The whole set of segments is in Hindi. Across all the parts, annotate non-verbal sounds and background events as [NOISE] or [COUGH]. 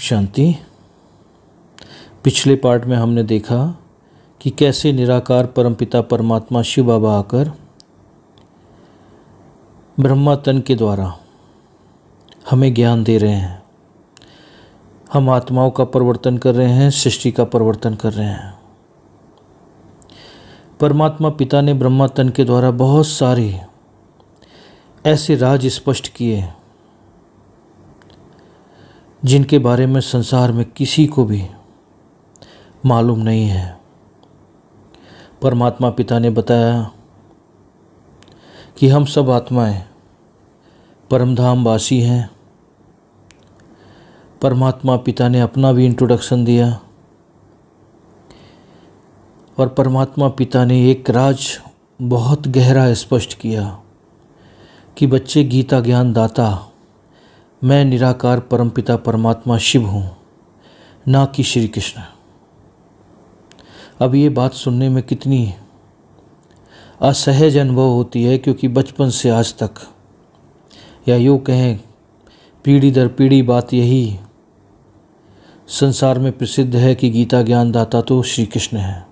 शांति पिछले पार्ट में हमने देखा कि कैसे निराकार परमपिता परमात्मा शिव बाबा आकर ब्रह्मा तन के द्वारा हमें ज्ञान दे रहे हैं हम आत्माओं का परिवर्तन कर रहे हैं सृष्टि का परिवर्तन कर रहे हैं परमात्मा पिता ने ब्रह्मा तन के द्वारा बहुत सारे ऐसे राज स्पष्ट किए हैं जिनके बारे में संसार में किसी को भी मालूम नहीं है परमात्मा पिता ने बताया कि हम सब आत्माएं परमधाम वासी हैं परमात्मा पिता ने अपना भी इंट्रोडक्शन दिया और परमात्मा पिता ने एक राज बहुत गहरा स्पष्ट किया कि बच्चे गीता ज्ञान दाता मैं निराकार परमपिता परमात्मा शिव हूँ ना कि श्री कृष्ण अब ये बात सुनने में कितनी असहज अनुभव होती है क्योंकि बचपन से आज तक या यूँ कहें पीढ़ी दर पीढ़ी बात यही संसार में प्रसिद्ध है कि गीता ज्ञान दाता तो श्री कृष्ण है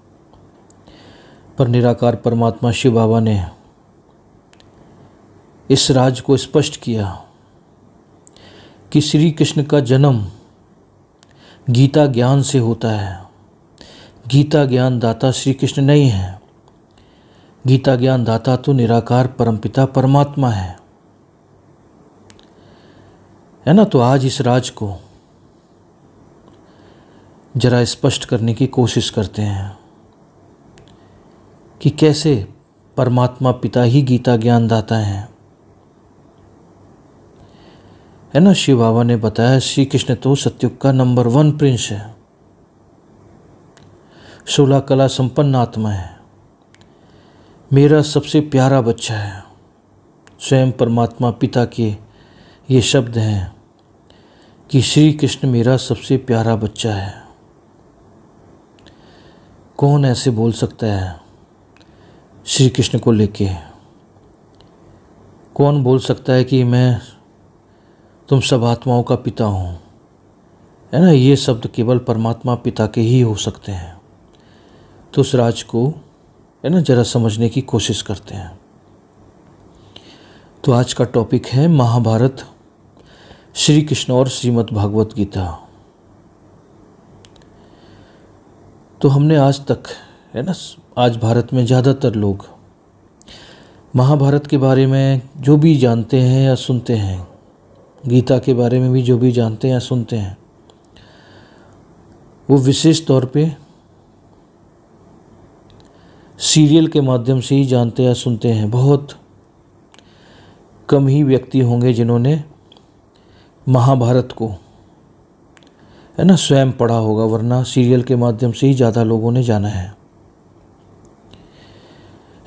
पर निराकार परमात्मा शिव बाबा ने इस राज को स्पष्ट किया कि श्री कृष्ण का जन्म गीता ज्ञान से होता है गीता ज्ञान दाता श्री कृष्ण नहीं है गीता ज्ञान दाता तो निराकार परमपिता परमात्मा है है ना तो आज इस राज को जरा स्पष्ट करने की कोशिश करते हैं कि कैसे परमात्मा पिता ही गीता ज्ञान दाता हैं है ना शिव बाबा ने बताया श्री कृष्ण तो सत्युग का नंबर वन प्रिंस है सोलह कला संपन्न आत्मा है मेरा सबसे प्यारा बच्चा है स्वयं परमात्मा पिता के ये शब्द हैं कि श्री कृष्ण मेरा सबसे प्यारा बच्चा है कौन ऐसे बोल सकता है श्री कृष्ण को लेके कौन बोल सकता है कि मैं तुम सब आत्माओं का पिता हो है ना ये शब्द केवल परमात्मा पिता के ही हो सकते हैं तो उस राज को है ना ज़रा समझने की कोशिश करते हैं तो आज का टॉपिक है महाभारत श्री कृष्ण और श्रीमद् भागवत गीता तो हमने आज तक है ना आज भारत में ज़्यादातर लोग महाभारत के बारे में जो भी जानते हैं या सुनते हैं गीता के बारे में भी जो भी जानते हैं सुनते हैं वो विशेष तौर पे सीरियल के माध्यम से ही जानते या सुनते हैं बहुत कम ही व्यक्ति होंगे जिन्होंने महाभारत को है ना स्वयं पढ़ा होगा वरना सीरियल के माध्यम से ही ज़्यादा लोगों ने जाना है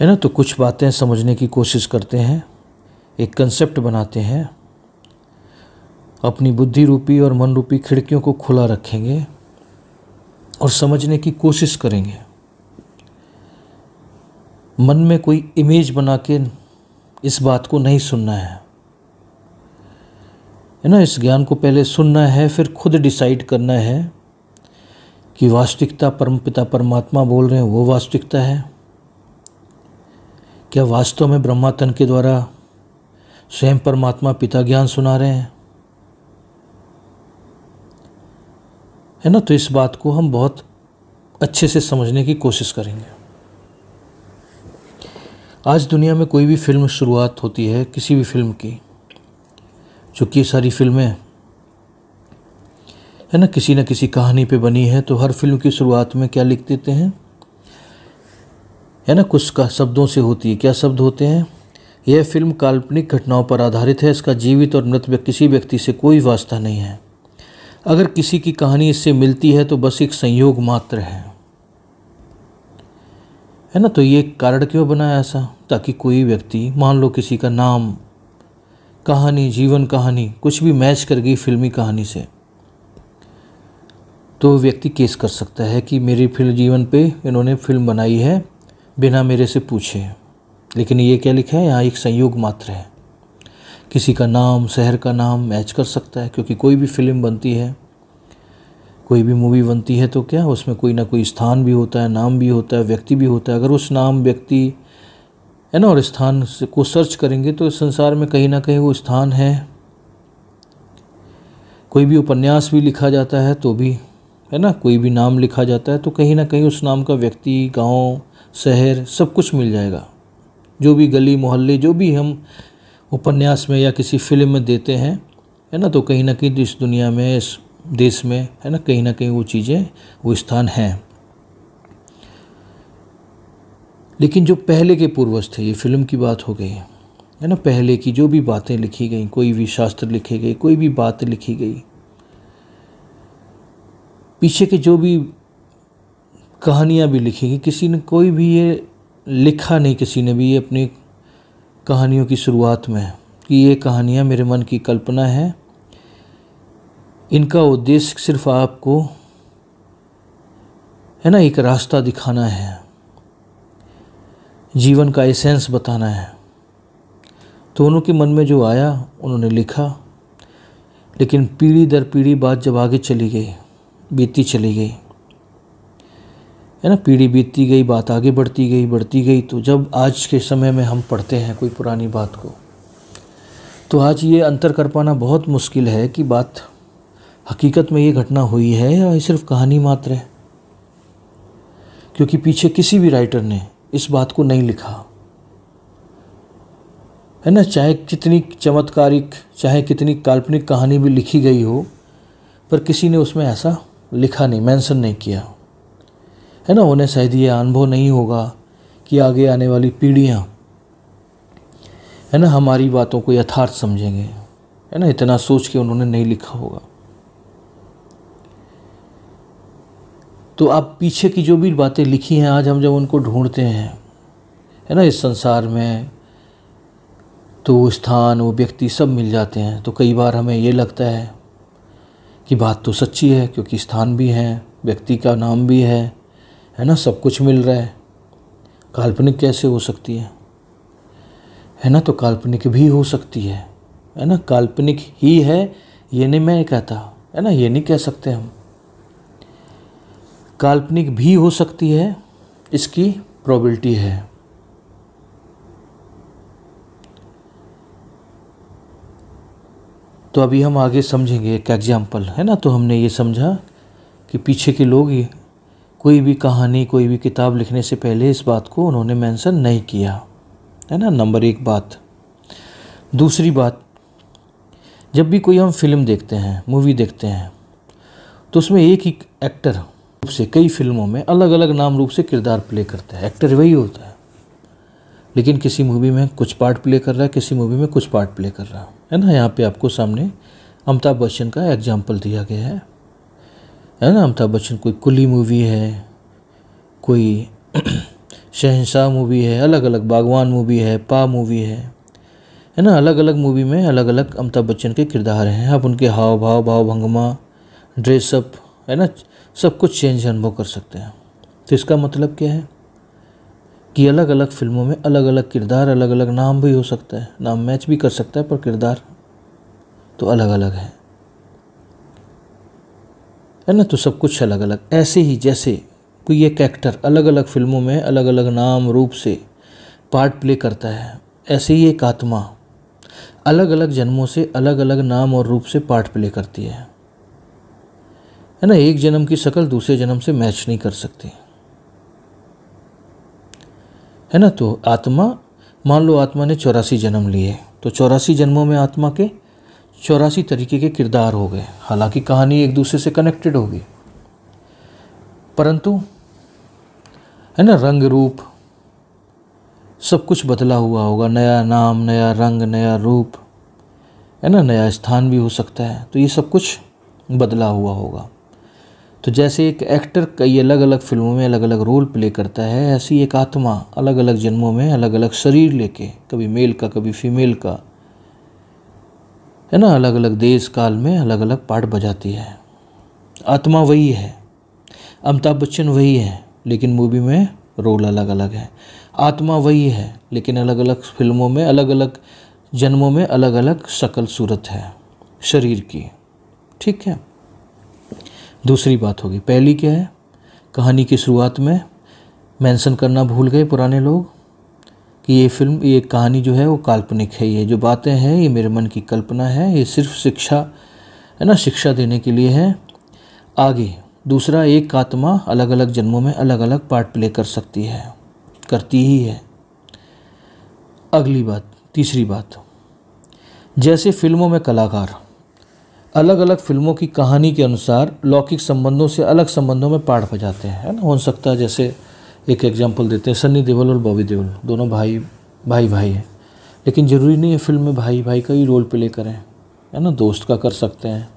है ना तो कुछ बातें समझने की कोशिश करते हैं एक कंसेप्ट बनाते हैं अपनी बुद्धि रूपी और मन रूपी खिड़कियों को खुला रखेंगे और समझने की कोशिश करेंगे मन में कोई इमेज बना के इस बात को नहीं सुनना है है ना इस ज्ञान को पहले सुनना है फिर खुद डिसाइड करना है कि वास्तविकता परमपिता परमात्मा बोल रहे हैं वो वास्तविकता है क्या वास्तव में ब्रह्मातन के द्वारा स्वयं परमात्मा पिता ज्ञान सुना रहे हैं है ना तो इस बात को हम बहुत अच्छे से समझने की कोशिश करेंगे आज दुनिया में कोई भी फिल्म शुरुआत होती है किसी भी फिल्म की चूँकि ये सारी फिल्में है ना किसी न किसी कहानी पे बनी है तो हर फिल्म की शुरुआत में क्या लिख देते हैं है ना कुछ का शब्दों से होती है क्या शब्द होते हैं यह फिल्म काल्पनिक घटनाओं पर आधारित है इसका जीवित और मृत किसी व्यक्ति से कोई वास्ता नहीं है अगर किसी की कहानी इससे मिलती है तो बस एक संयोग मात्र है है ना तो ये कारण क्यों बनाया ऐसा ताकि कोई व्यक्ति मान लो किसी का नाम कहानी जीवन कहानी कुछ भी मैच कर गई फिल्मी कहानी से तो व्यक्ति केस कर सकता है कि मेरे फिल्म जीवन पे इन्होंने फिल्म बनाई है बिना मेरे से पूछे लेकिन ये क्या लिखा है यहाँ एक संयोग मात्र है किसी का नाम शहर का नाम मैच कर सकता है क्योंकि कोई भी फिल्म बनती है कोई भी मूवी बनती है तो क्या उसमें कोई ना कोई स्थान भी होता है नाम भी होता है व्यक्ति भी होता है अगर उस नाम व्यक्ति है ना और स्थान को सर्च करेंगे तो इस संसार में कहीं ना कहीं वो स्थान है कोई भी उपन्यास भी लिखा जाता है तो भी है ना कोई भी नाम लिखा जाता है तो कहीं ना कहीं उस नाम का व्यक्ति गांव शहर सब कुछ मिल जाएगा जो भी गली मोहल्ले जो भी हम उपन्यास में या किसी फिल्म में देते हैं है ना तो कहीं ना कहीं तो इस दुनिया में इस देश में है ना कहीं ना कहीं वो चीज़ें वो स्थान हैं लेकिन जो पहले के पूर्वज थे ये फिल्म की बात हो गई है ना पहले की जो भी बातें लिखी गई कोई भी शास्त्र लिखे गए कोई भी बात लिखी गई पीछे के जो भी कहानियाँ भी लिखी गई किसी ने कोई भी ये लिखा नहीं किसी ने भी ये अपने कहानियों की शुरुआत में कि ये कहानियाँ मेरे मन की कल्पना है इनका उद्देश्य सिर्फ आपको है ना एक रास्ता दिखाना है जीवन का एसेंस बताना है तो उनके मन में जो आया उन्होंने लिखा लेकिन पीढ़ी दर पीढ़ी बात जब आगे चली गई बीती चली गई है ना पीढ़ी बीतती गई बात आगे बढ़ती गई बढ़ती गई तो जब आज के समय में हम पढ़ते हैं कोई पुरानी बात को तो आज ये अंतर कर पाना बहुत मुश्किल है कि बात हकीकत में ये घटना हुई है या सिर्फ कहानी मात्र है क्योंकि पीछे किसी भी राइटर ने इस बात को नहीं लिखा है ना चाहे कितनी चमत्कारिक चाहे कितनी काल्पनिक कहानी भी लिखी गई हो पर किसी ने उसमें ऐसा लिखा नहीं मेंशन नहीं किया है ना उन्हें शायद ये अनुभव नहीं होगा कि आगे आने वाली पीढ़ियाँ है ना हमारी बातों को यथार्थ समझेंगे है ना इतना सोच के उन्होंने नहीं लिखा होगा तो आप पीछे की जो भी बातें लिखी हैं आज हम जब उनको ढूंढते हैं है ना इस संसार में तो वो स्थान वो व्यक्ति सब मिल जाते हैं तो कई बार हमें ये लगता है कि बात तो सच्ची है क्योंकि स्थान भी है व्यक्ति का नाम भी है है ना सब कुछ मिल रहा है काल्पनिक कैसे हो सकती है है ना तो काल्पनिक भी हो सकती है है ना काल्पनिक ही है ये नहीं मैं कहता है ना ये नहीं कह सकते हम काल्पनिक भी हो सकती है इसकी प्रोबेबिलिटी है तो अभी हम आगे समझेंगे एक एग्जाम्पल है ना तो हमने ये समझा कि पीछे के लोग कोई भी कहानी कोई भी किताब लिखने से पहले इस बात को उन्होंने मेंशन नहीं किया है ना नंबर एक बात दूसरी बात जब भी कोई हम फिल्म देखते हैं मूवी देखते हैं तो उसमें एक ही एक्टर रूप से कई फिल्मों में अलग अलग नाम रूप से किरदार प्ले करता है एक्टर वही होता है लेकिन किसी मूवी में कुछ पार्ट प्ले कर रहा है किसी मूवी में कुछ पार्ट प्ले कर रहा है ना यहाँ पे आपको सामने अमिताभ बच्चन का एग्जाम्पल दिया गया है है ना अमिताभ बच्चन कोई कुली मूवी है कोई [CLEARS THROAT] शहनशाह मूवी है अलग अलग बागवान मूवी है पा मूवी है है ना अलग अलग मूवी में अलग अलग अमिताभ बच्चन के किरदार हैं आप उनके हाव भाव भाव भंगमा ड्रेसअप है ना सब कुछ चेंज अनुभव कर सकते हैं तो इसका मतलब क्या है कि अलग अलग फिल्मों में अलग अलग किरदार अलग अलग नाम भी हो सकता है नाम मैच भी कर सकता है पर किरदार तो अलग अलग है है ना तो सब कुछ अलग अलग ऐसे ही जैसे कोई एक एक्टर अलग अलग फिल्मों में अलग अलग नाम रूप से पार्ट प्ले करता है ऐसे ही एक आत्मा अलग अलग जन्मों से अलग अलग नाम और रूप से पार्ट प्ले करती है है ना एक जन्म की शक्ल दूसरे जन्म से मैच नहीं कर सकती है ना तो आत्मा मान लो आत्मा ने चौरासी जन्म लिए तो चौरासी जन्मों में आत्मा के चौरासी तरीके के किरदार हो गए हालांकि कहानी एक दूसरे से कनेक्टेड होगी परंतु है ना रंग रूप सब कुछ बदला हुआ होगा नया नाम नया रंग नया रूप है ना नया स्थान भी हो सकता है तो ये सब कुछ बदला हुआ होगा तो जैसे एक एक्टर कई अलग अलग फिल्मों में अलग अलग रोल प्ले करता है ऐसी एक आत्मा अलग अलग जन्मों में अलग अलग शरीर लेके कभी मेल का कभी फीमेल का है ना अलग अलग देश काल में अलग अलग पार्ट बजाती है आत्मा वही है अमिताभ बच्चन वही है लेकिन मूवी में रोल अलग अलग है आत्मा वही है लेकिन अलग अलग फिल्मों में अलग अलग जन्मों में अलग अलग शक्ल सूरत है शरीर की ठीक है दूसरी बात होगी पहली क्या है कहानी की शुरुआत में मेंशन करना भूल गए पुराने लोग कि ये फिल्म ये कहानी जो है वो काल्पनिक है ये जो बातें हैं ये मेरे मन की कल्पना है ये सिर्फ शिक्षा है ना शिक्षा देने के लिए है आगे दूसरा एक आत्मा अलग अलग जन्मों में अलग अलग पार्ट प्ले कर सकती है करती ही है अगली बात तीसरी बात जैसे फिल्मों में कलाकार अलग अलग फिल्मों की कहानी के अनुसार लौकिक संबंधों से अलग संबंधों में पार्ट बजाते हैं है ना हो सकता है जैसे एक एग्जाम्पल देते हैं सन्नी देवल और बॉबी देवल दोनों भाई भाई भाई हैं लेकिन ज़रूरी नहीं है फिल्म में भाई भाई का ही रोल प्ले करें है ना दोस्त का कर सकते हैं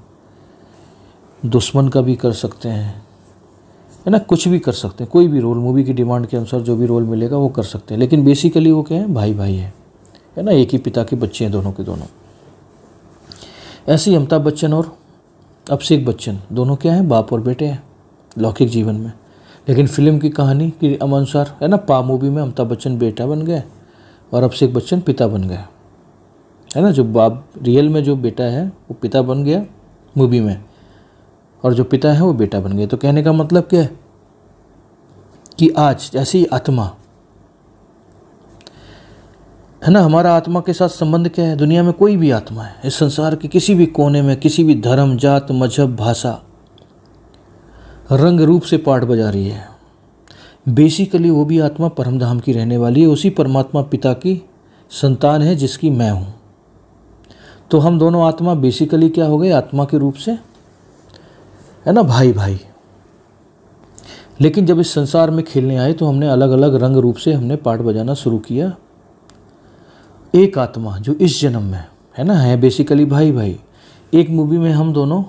दुश्मन का भी कर सकते हैं है ना कुछ भी कर सकते हैं कोई भी रोल मूवी की डिमांड के अनुसार जो भी रोल मिलेगा वो कर सकते हैं लेकिन बेसिकली वो क्या है भाई भाई है है ना एक ही पिता के बच्चे हैं दोनों के दोनों ऐसे ही अमिताभ बच्चन और अभिषेक बच्चन दोनों क्या हैं बाप और बेटे हैं लौकिक जीवन में लेकिन फिल्म की कहानी के अनुसार है ना पा मूवी में अमिताभ बच्चन बेटा बन गए और अभिषेक बच्चन पिता बन गए है ना जो बाप रियल में जो बेटा है वो पिता बन गया मूवी में और जो पिता है वो बेटा बन गया तो कहने का मतलब क्या है कि आज जैसी आत्मा है ना हमारा आत्मा के साथ संबंध क्या है दुनिया में कोई भी आत्मा है इस संसार के किसी भी कोने में किसी भी धर्म जात मजहब भाषा रंग रूप से पाठ बजा रही है बेसिकली वो भी आत्मा परमधाम की रहने वाली है उसी परमात्मा पिता की संतान है जिसकी मैं हूँ तो हम दोनों आत्मा बेसिकली क्या हो गए आत्मा के रूप से है ना भाई भाई लेकिन जब इस संसार में खेलने आए तो हमने अलग अलग रंग रूप से हमने पाठ बजाना शुरू किया एक आत्मा जो इस जन्म में है ना है बेसिकली भाई भाई एक मूवी में हम दोनों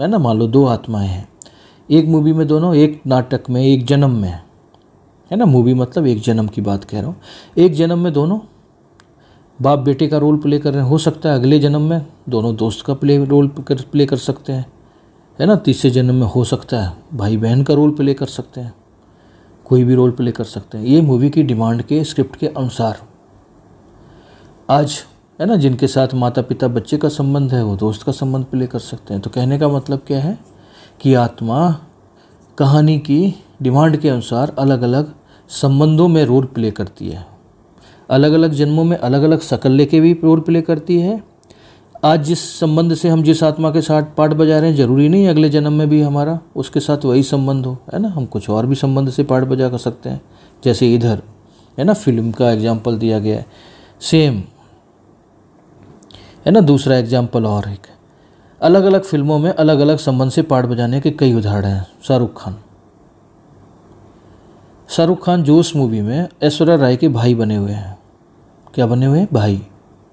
है ना मान लो दो आत्माएं हैं एक मूवी में दोनों एक नाटक में एक जन्म में है ना मूवी मतलब एक जन्म की बात कह रहा हूँ एक जन्म में दोनों बाप बेटे का रोल प्ले कर रहे हैं हो सकता है अगले जन्म में दोनों दोस्त का प्ले रोल कर प्ले कर सकते हैं है ना तीसरे जन्म में हो सकता है भाई बहन का रोल प्ले कर सकते हैं कोई भी रोल प्ले कर सकते हैं ये मूवी की डिमांड के स्क्रिप्ट के अनुसार आज है ना जिनके साथ माता पिता बच्चे का संबंध है वो दोस्त का संबंध प्ले कर सकते हैं तो कहने का मतलब क्या है की आत्मा कहानी की डिमांड के अनुसार अलग अलग संबंधों में रोल प्ले करती है अलग अलग जन्मों में अलग अलग शकल लेके भी रोल प्ले करती है आज जिस संबंध से हम जिस आत्मा के साथ पाठ बजा रहे हैं जरूरी नहीं अगले जन्म में भी हमारा उसके साथ वही संबंध हो है ना हम कुछ और भी संबंध से पाठ बजा कर सकते हैं जैसे इधर है ना फिल्म का एग्जाम्पल दिया गया है सेम है ना दूसरा एग्जाम्पल और एक अलग अलग फिल्मों में अलग अलग संबंध से पाठ बजाने के कई उदाहरण हैं शाहरुख खान शाहरुख खान जोश मूवी में ऐश्वर्या राय के भाई बने हुए हैं क्या बने हुए हैं भाई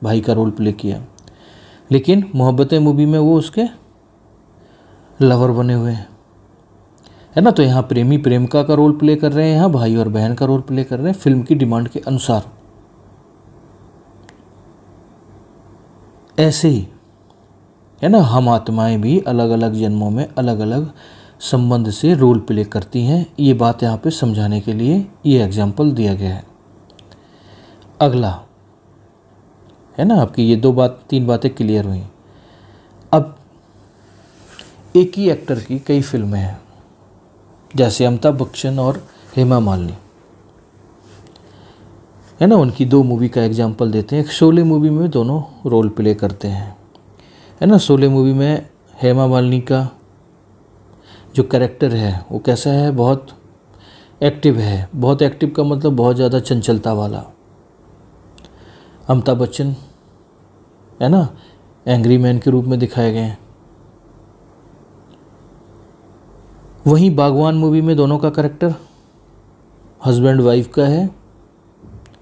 भाई का रोल प्ले किया लेकिन मोहब्बतें मूवी में वो उसके लवर बने हुए हैं है ना तो यहाँ प्रेमी प्रेमिका का रोल प्ले कर रहे हैं यहाँ भाई और बहन का रोल प्ले कर रहे हैं फिल्म की डिमांड के अनुसार ऐसे ही है ना हम आत्माएं भी अलग अलग जन्मों में अलग अलग संबंध से रोल प्ले करती हैं ये बात यहाँ पे समझाने के लिए ये एग्जाम्पल दिया गया है अगला है ना आपकी ये दो बात तीन बातें क्लियर हुई अब एक ही एक्टर की कई फिल्में हैं जैसे अमिताभ बच्चन और हेमा मालिनी है ना उनकी दो मूवी का एग्जाम्पल देते हैं एक शोले मूवी में दोनों रोल प्ले करते हैं है ना शोले मूवी में हेमा मालिनी का जो करेक्टर है वो कैसा है बहुत एक्टिव है बहुत एक्टिव का मतलब बहुत ज़्यादा चंचलता वाला अमिताभ बच्चन है ना एंग्री मैन के रूप में दिखाए गए हैं वहीं बागवान मूवी में दोनों का करेक्टर हस्बैंड वाइफ का है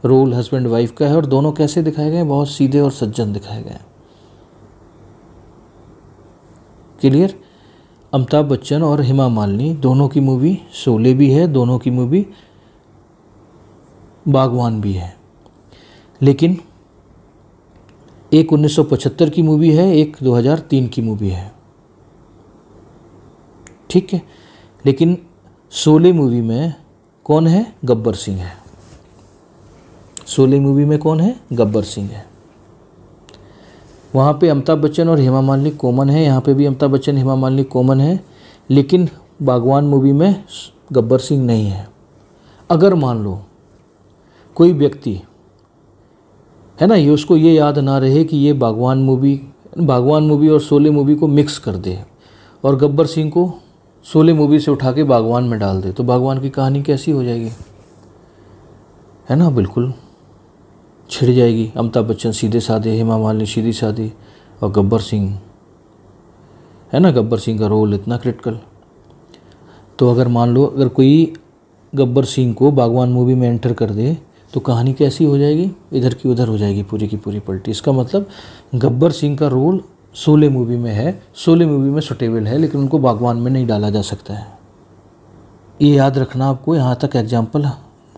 रोल हस्बैंड वाइफ का है और दोनों कैसे दिखाए गए बहुत सीधे और सज्जन दिखाए गए हैं क्लियर अमिताभ बच्चन और हेमा मालिनी दोनों की मूवी शोले भी है दोनों की मूवी बागवान भी है लेकिन एक 1975 की मूवी है एक 2003 की मूवी है ठीक है लेकिन शोले मूवी में कौन है गब्बर सिंह है शोले मूवी में कौन है गब्बर सिंह है वहाँ पे अमिताभ बच्चन और हेमा मालिनी कॉमन है यहाँ पे भी अमिताभ बच्चन हेमा मालिनी कॉमन है लेकिन बागवान मूवी में गब्बर सिंह नहीं है अगर मान लो कोई व्यक्ति है ना ये उसको ये याद ना रहे कि ये बागवान मूवी बागवान मूवी और सोले मूवी को मिक्स कर दे और गब्बर सिंह को सोले मूवी से उठा के बागवान में डाल दे तो बागवान की कहानी कैसी हो जाएगी है ना बिल्कुल छिड़ जाएगी अमिताभ बच्चन सीधे साधे हेमा मालिनी सीधी साधी और गब्बर सिंह है ना गब्बर सिंह का रोल इतना क्रिटिकल तो अगर मान लो अगर कोई गब्बर सिंह को बागवान मूवी में एंटर कर दे तो कहानी कैसी हो जाएगी इधर की उधर हो जाएगी पूरी की पूरी पलटी इसका मतलब गब्बर सिंह का रोल सोले मूवी में है सोले मूवी में सुटेबल है लेकिन उनको बागवान में नहीं डाला जा सकता है ये याद रखना आपको यहाँ तक एग्जाम्पल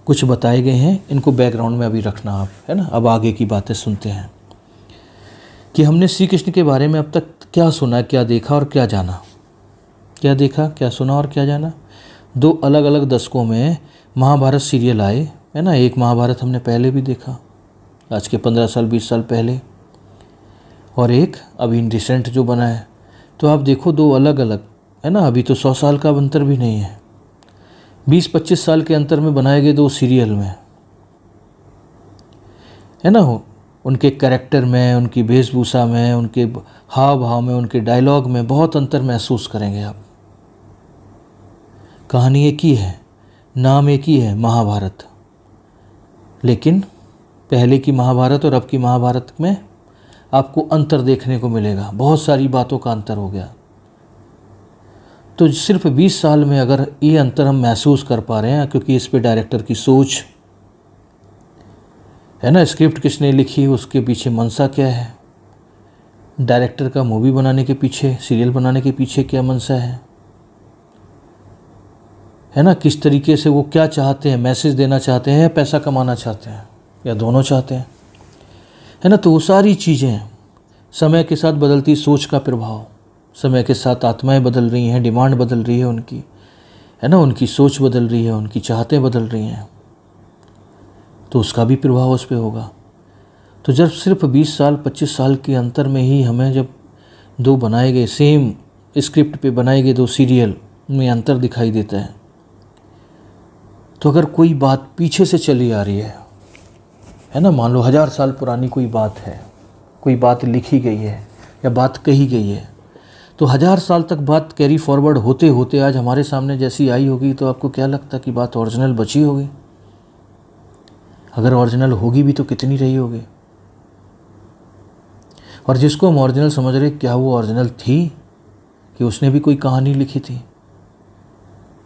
कुछ बताए गए हैं इनको बैकग्राउंड में अभी रखना आप है ना अब आगे की बातें सुनते हैं कि हमने श्री कृष्ण के बारे में अब तक क्या सुना क्या देखा और क्या जाना क्या देखा क्या सुना और क्या जाना दो अलग अलग दशकों में महाभारत सीरियल आए है ना एक महाभारत हमने पहले भी देखा आज के पंद्रह साल बीस साल पहले और एक अभी रिसेंट जो बना है तो आप देखो दो अलग अलग है ना अभी तो सौ साल का अंतर भी नहीं है 20-25 साल के अंतर में बनाए गए दो सीरियल में है ना हो उनके कैरेक्टर में उनकी वेशभूषा में उनके हाव भाव में उनके डायलॉग में बहुत अंतर महसूस करेंगे आप कहानी एक ही है नाम एक ही है महाभारत लेकिन पहले की महाभारत और अब की महाभारत में आपको अंतर देखने को मिलेगा बहुत सारी बातों का अंतर हो गया तो सिर्फ 20 साल में अगर ये अंतर हम महसूस कर पा रहे हैं क्योंकि इस पे डायरेक्टर की सोच है ना स्क्रिप्ट किसने लिखी उसके पीछे मनसा क्या है डायरेक्टर का मूवी बनाने के पीछे सीरियल बनाने के पीछे क्या मनसा है है ना किस तरीके से वो क्या चाहते हैं मैसेज देना चाहते हैं या पैसा कमाना चाहते हैं या दोनों चाहते हैं है ना तो वो सारी चीज़ें समय के साथ बदलती सोच का प्रभाव समय के साथ आत्माएं बदल रही हैं डिमांड बदल रही है उनकी है ना उनकी सोच बदल रही है उनकी चाहतें बदल रही हैं तो उसका भी प्रभाव उस पर होगा तो जब सिर्फ 20 साल 25 साल के अंतर में ही हमें जब दो बनाए गए सेम स्क्रिप्ट पे बनाए गए दो सीरियल में अंतर दिखाई देता है तो अगर कोई बात पीछे से चली आ रही है है ना मान लो हज़ार साल पुरानी कोई बात है कोई बात लिखी गई है या बात कही गई है तो हज़ार साल तक बात कैरी फॉरवर्ड होते होते आज हमारे सामने जैसी आई होगी तो आपको क्या लगता कि बात ओरिजिनल बची होगी अगर ओरिजिनल होगी भी तो कितनी रही होगी और जिसको हम ओरिजिनल समझ रहे क्या वो ओरिजिनल थी कि उसने भी कोई कहानी लिखी थी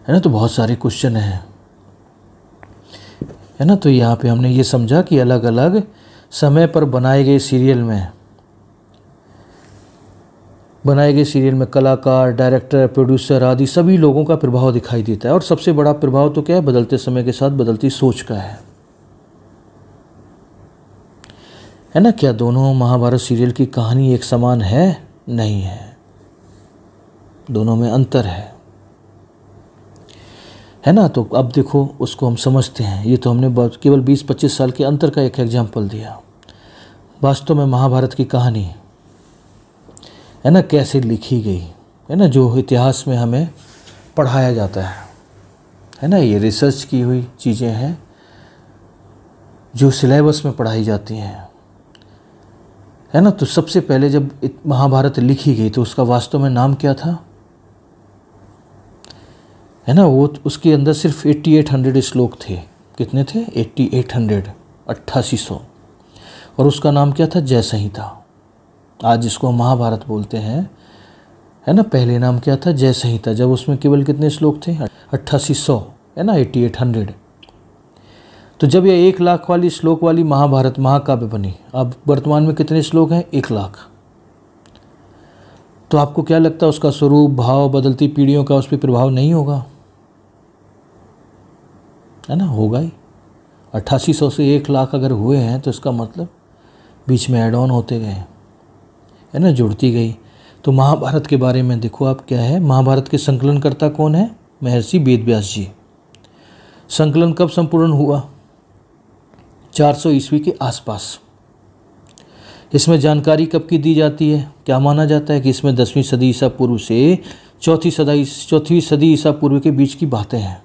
है ना तो बहुत सारे क्वेश्चन हैं है ना तो यहाँ पे हमने ये समझा कि अलग अलग समय पर बनाए गए सीरियल में बनाए गए सीरियल में कलाकार डायरेक्टर प्रोड्यूसर आदि सभी लोगों का प्रभाव दिखाई देता है और सबसे बड़ा प्रभाव तो क्या है बदलते समय के साथ बदलती सोच का है है ना क्या दोनों महाभारत सीरियल की कहानी एक समान है नहीं है दोनों में अंतर है है ना तो अब देखो उसको हम समझते हैं ये तो हमने केवल 20-25 साल के अंतर का एक एग्जाम्पल दिया वास्तव में महाभारत की कहानी है ना कैसे लिखी गई है ना जो इतिहास में हमें पढ़ाया जाता है है ना ये रिसर्च की हुई चीज़ें हैं जो सिलेबस में पढ़ाई जाती हैं है ना तो सबसे पहले जब महाभारत लिखी गई तो उसका वास्तव में नाम क्या था है ना वो तो उसके अंदर सिर्फ 8800 श्लोक थे कितने थे 8800 8800 और उसका नाम क्या था जय संहिता आज जिसको महाभारत बोलते हैं है ना पहले नाम क्या था जय संहिता जब उसमें केवल कितने श्लोक थे अट्ठासी सौ है ना एटी एट हंड्रेड तो जब यह एक लाख वाली श्लोक वाली महाभारत महाकाव्य बनी अब वर्तमान में कितने श्लोक हैं एक लाख तो आपको क्या लगता है उसका स्वरूप भाव बदलती पीढ़ियों का उस पर प्रभाव नहीं होगा है ना होगा ही अट्ठासी सौ से एक लाख अगर हुए हैं तो इसका मतलब बीच में एड ऑन होते गए हैं है ना जुड़ती गई तो महाभारत के बारे में देखो आप क्या है महाभारत के संकलनकर्ता कौन है महर्षि वेद जी संकलन कब संपूर्ण हुआ 400 ईस्वी के आसपास इसमें जानकारी कब की दी जाती है क्या माना जाता है कि इसमें दसवीं सदी ईसा पूर्व से चौथी सदा चौथी सदी ईसा पूर्व के बीच की बातें हैं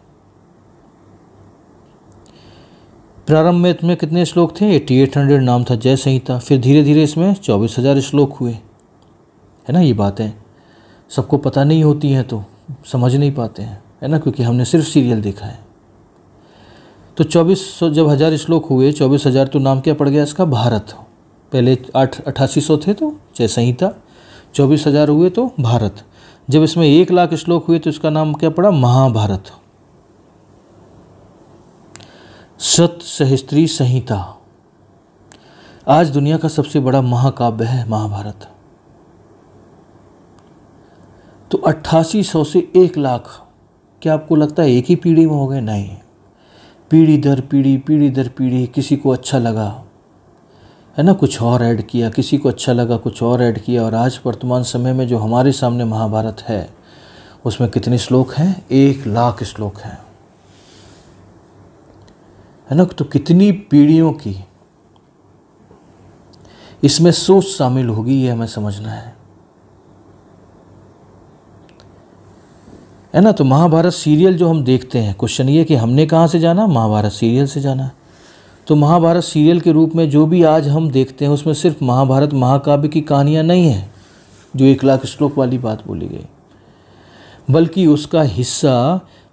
प्रारंभ में इसमें कितने श्लोक थे एट्टी एट हंड्रेड नाम था जय संहिता फिर धीरे धीरे इसमें चौबीस हज़ार श्लोक हुए है ना ये बातें सबको पता नहीं होती हैं तो समझ नहीं पाते हैं है ना क्योंकि हमने सिर्फ सीरियल देखा है तो चौबीस सौ जब हज़ार श्लोक हुए चौबीस हज़ार तो नाम क्या पड़ गया इसका भारत पहले आठ अट्ठासी सौ थे तो जय संहिता चौबीस हज़ार हुए तो भारत जब इसमें एक लाख श्लोक हुए तो इसका नाम क्या पड़ा महाभारत सत सहस्त्री संहिता आज दुनिया का सबसे बड़ा महाकाव्य है महाभारत तो अट्ठासी सौ से एक लाख क्या आपको लगता है एक ही पीढ़ी में हो गए नहीं पीढ़ी दर पीढ़ी पीढ़ी दर पीढ़ी किसी को अच्छा लगा है ना कुछ और ऐड किया किसी को अच्छा लगा कुछ और ऐड किया और आज वर्तमान समय में जो हमारे सामने महाभारत है उसमें कितने श्लोक हैं एक लाख श्लोक हैं है ना तो कितनी पीढ़ियों की इसमें सोच शामिल होगी ये हमें समझना है है ना तो महाभारत सीरियल जो हम देखते हैं क्वेश्चन ये कि हमने कहाँ से जाना महाभारत सीरियल से जाना है तो महाभारत सीरियल के रूप में जो भी आज हम देखते हैं उसमें सिर्फ महाभारत महाकाव्य की कहानियाँ नहीं हैं जो एक लाख श्लोक वाली बात बोली गई बल्कि उसका हिस्सा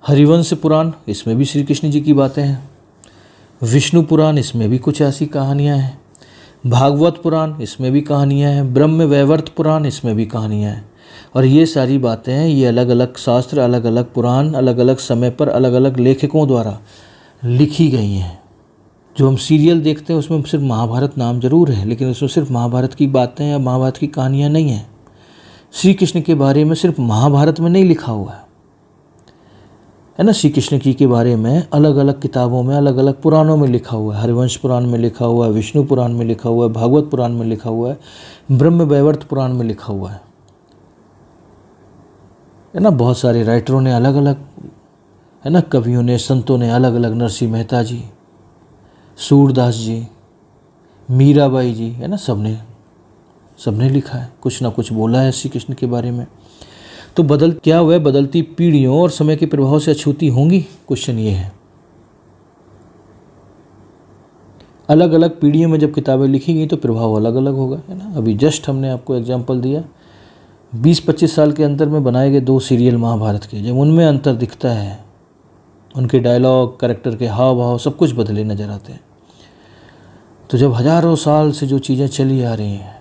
हरिवंश पुराण इसमें भी श्री कृष्ण जी की बातें हैं विष्णु पुराण इसमें भी कुछ ऐसी कहानियाँ हैं भागवत पुराण इसमें भी कहानियाँ हैं ब्रह्म वैवर्त पुराण इसमें भी कहानियाँ हैं और ये सारी बातें ये अलग अलग शास्त्र अलग अलग पुराण अलग अलग समय पर अलग अलग लेखकों द्वारा लिखी गई हैं जो हम सीरियल देखते हैं उसमें सिर्फ महाभारत नाम जरूर है लेकिन उसमें सिर्फ महाभारत की बातें या महाभारत की कहानियाँ नहीं हैं श्री कृष्ण के बारे में सिर्फ महाभारत में नहीं लिखा हुआ है है ना श्री कृष्ण जी के बारे में अलग अलग किताबों में अलग अलग पुराणों में लिखा हुआ है हरिवंश पुराण में लिखा हुआ है विष्णु पुराण में लिखा हुआ है भागवत पुराण में लिखा हुआ है ब्रह्म वैवर्त पुराण में लिखा हुआ है है ना बहुत सारे राइटरों ने अलग अलग है ना कवियों ने संतों ने अलग अलग नरसिंह मेहता जी सूरदास जी मीराबाई जी है ना सबने सबने लिखा है कुछ ना कुछ बोला है श्री कृष्ण के बारे में तो बदल क्या वह बदलती पीढ़ियों और समय के प्रभाव से अछूती होंगी क्वेश्चन ये है अलग अलग पीढ़ियों में जब किताबें लिखी गई तो प्रभाव अलग अलग होगा है ना अभी जस्ट हमने आपको एग्जाम्पल दिया 20-25 साल के अंतर में बनाए गए दो सीरियल महाभारत के जब उनमें अंतर दिखता है उनके डायलॉग करेक्टर के हाव भाव सब कुछ बदले नज़र आते हैं तो जब हज़ारों साल से जो चीज़ें चली आ रही हैं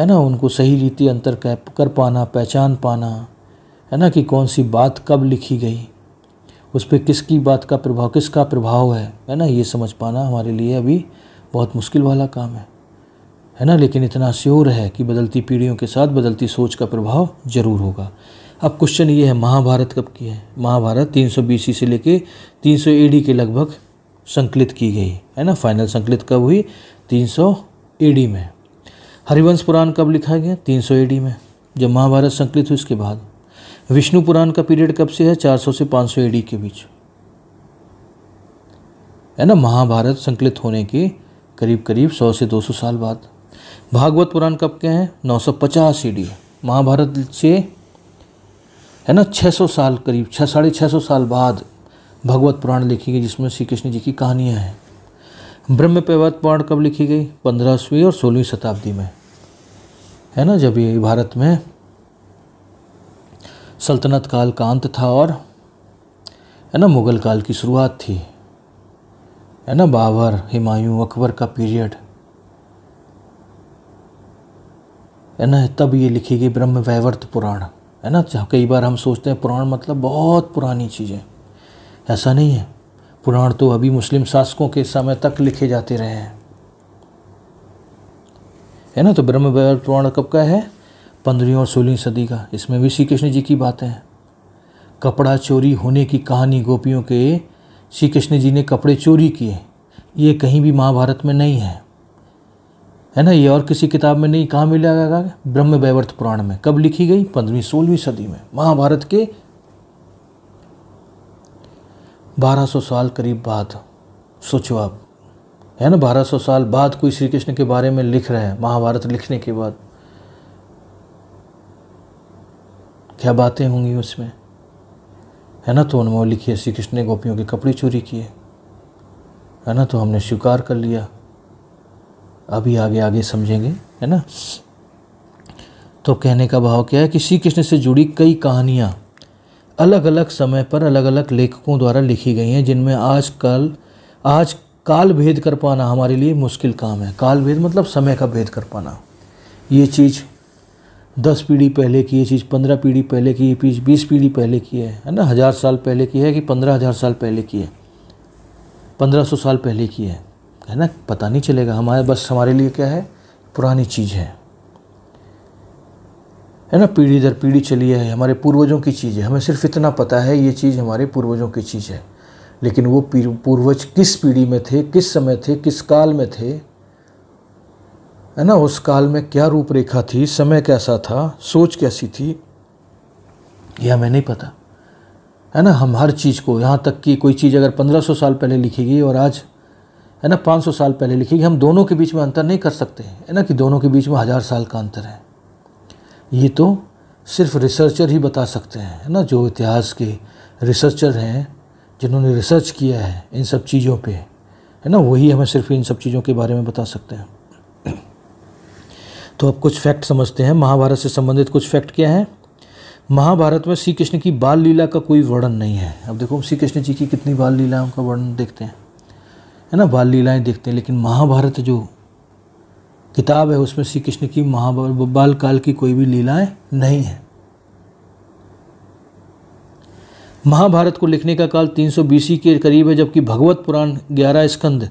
है ना उनको सही रीति अंतर कर पाना पहचान पाना है ना कि कौन सी बात कब लिखी गई उस पर किसकी बात का प्रभाव किसका प्रभाव है है ना ये समझ पाना हमारे लिए अभी बहुत मुश्किल वाला काम है है ना लेकिन इतना श्योर है कि बदलती पीढ़ियों के साथ बदलती सोच का प्रभाव जरूर होगा अब क्वेश्चन ये है महाभारत कब की है महाभारत 300 बीसी से लेके 300 एडी के लगभग संकलित की गई है ना फाइनल संकलित कब हुई 300 एडी में हरिवंश पुराण कब लिखा गया 300 सौ में जब महाभारत संकलित हुई इसके बाद विष्णु पुराण का पीरियड कब से है 400 से 500 सौ के बीच है ना महाभारत संकलित होने के करीब करीब 100 से 200 साल बाद भागवत पुराण कब के हैं 950 सौ पचास महाभारत से है ना 600 साल करीब छः साढ़े छः साल बाद भगवत पुराण लिखी गई जिसमें श्री कृष्ण जी की कहानियाँ हैं ब्रह्म पैवर्त पुराण कब लिखी गई पंद्रहवीं और सोलहवीं शताब्दी में है ना जब ये भारत में सल्तनत काल का अंत था और है ना मुग़ल काल की शुरुआत थी है ना बाबर हिमायूं अकबर का पीरियड है ना तब ये लिखी गई ब्रह्म वैवर्त पुराण है ना कई बार हम सोचते हैं पुराण मतलब बहुत पुरानी चीज़ें ऐसा नहीं है पुराण तो अभी मुस्लिम शासकों के समय तक लिखे जाते रहे हैं है ना तो ब्रह्म वैवर्त पुराण कब का है पंद्रहवीं और सोलहवीं सदी का इसमें भी श्री कृष्ण जी की बातें है कपड़ा चोरी होने की कहानी गोपियों के श्री कृष्ण जी ने कपड़े चोरी किए ये कहीं भी महाभारत में नहीं है है ना ये और किसी किताब में नहीं कहाँ मिलेगा ब्रह्म वैवर्त पुराण में कब लिखी गई पंद्रहवीं सोलहवीं सदी में महाभारत के 1200 साल करीब बाद सोचो आप है ना 1200 साल बाद कोई श्री कृष्ण के बारे में लिख रहे हैं महाभारत लिखने के बाद क्या बातें होंगी उसमें है ना तो अनुभव लिखी श्री कृष्ण ने गोपियों के कपड़े चोरी किए है ना तो हमने स्वीकार कर लिया अभी आगे आगे समझेंगे है ना तो कहने का भाव क्या है कि श्री कृष्ण से जुड़ी कई कहानियाँ अलग अलग समय पर अलग अलग लेखकों द्वारा लिखी गई हैं जिनमें आजकल आज काल भेद कर पाना हमारे लिए मुश्किल काम है काल भेद मतलब समय का भेद कर पाना ये चीज़ दस पीढ़ी पहले की ये चीज़ पंद्रह पीढ़ी पहले की ये चीज़ बीस पीढ़ी पहले की है है ना हज़ार साल पहले की है कि पंद्रह हज़ार साल पहले की है पंद्रह सौ साल पहले की है है ना पता नहीं चलेगा हमारे बस हमारे लिए क्या है पुरानी चीज़ है है ना पीढ़ी दर पीढ़ी चली है हमारे पूर्वजों की चीज़ है हमें सिर्फ इतना पता है ये चीज़ हमारे पूर्वजों की चीज़ है लेकिन वो पूर्वज किस पीढ़ी में थे किस समय थे किस काल में थे है ना उस काल में क्या रूपरेखा थी समय कैसा था सोच कैसी थी यह हमें नहीं पता है ना हम हर चीज़ को यहाँ तक कि कोई चीज़ अगर 1500 साल पहले लिखी गई और आज है ना 500 साल पहले लिखी गई हम दोनों के बीच में अंतर नहीं कर सकते है ना कि दोनों के बीच में हज़ार साल का अंतर है ये तो सिर्फ रिसर्चर ही बता सकते हैं है ना जो इतिहास के रिसर्चर हैं जिन्होंने रिसर्च किया है इन सब चीज़ों पे है ना वही हमें सिर्फ इन सब चीज़ों के बारे में बता सकते हैं तो अब कुछ फैक्ट समझते हैं महाभारत से संबंधित कुछ फैक्ट क्या हैं महाभारत में श्री कृष्ण की बाल लीला का कोई वर्णन नहीं है अब देखो श्री कृष्ण जी की कितनी बाल लीलाओं का वर्णन देखते हैं है ना बाल लीलाएँ देखते हैं लेकिन महाभारत जो किताब है उसमें श्री कृष्ण की महाबाल काल की कोई भी लीलाएं नहीं है महाभारत को लिखने का काल 300 बीसी के करीब है जबकि भगवत पुराण 11 स्कंद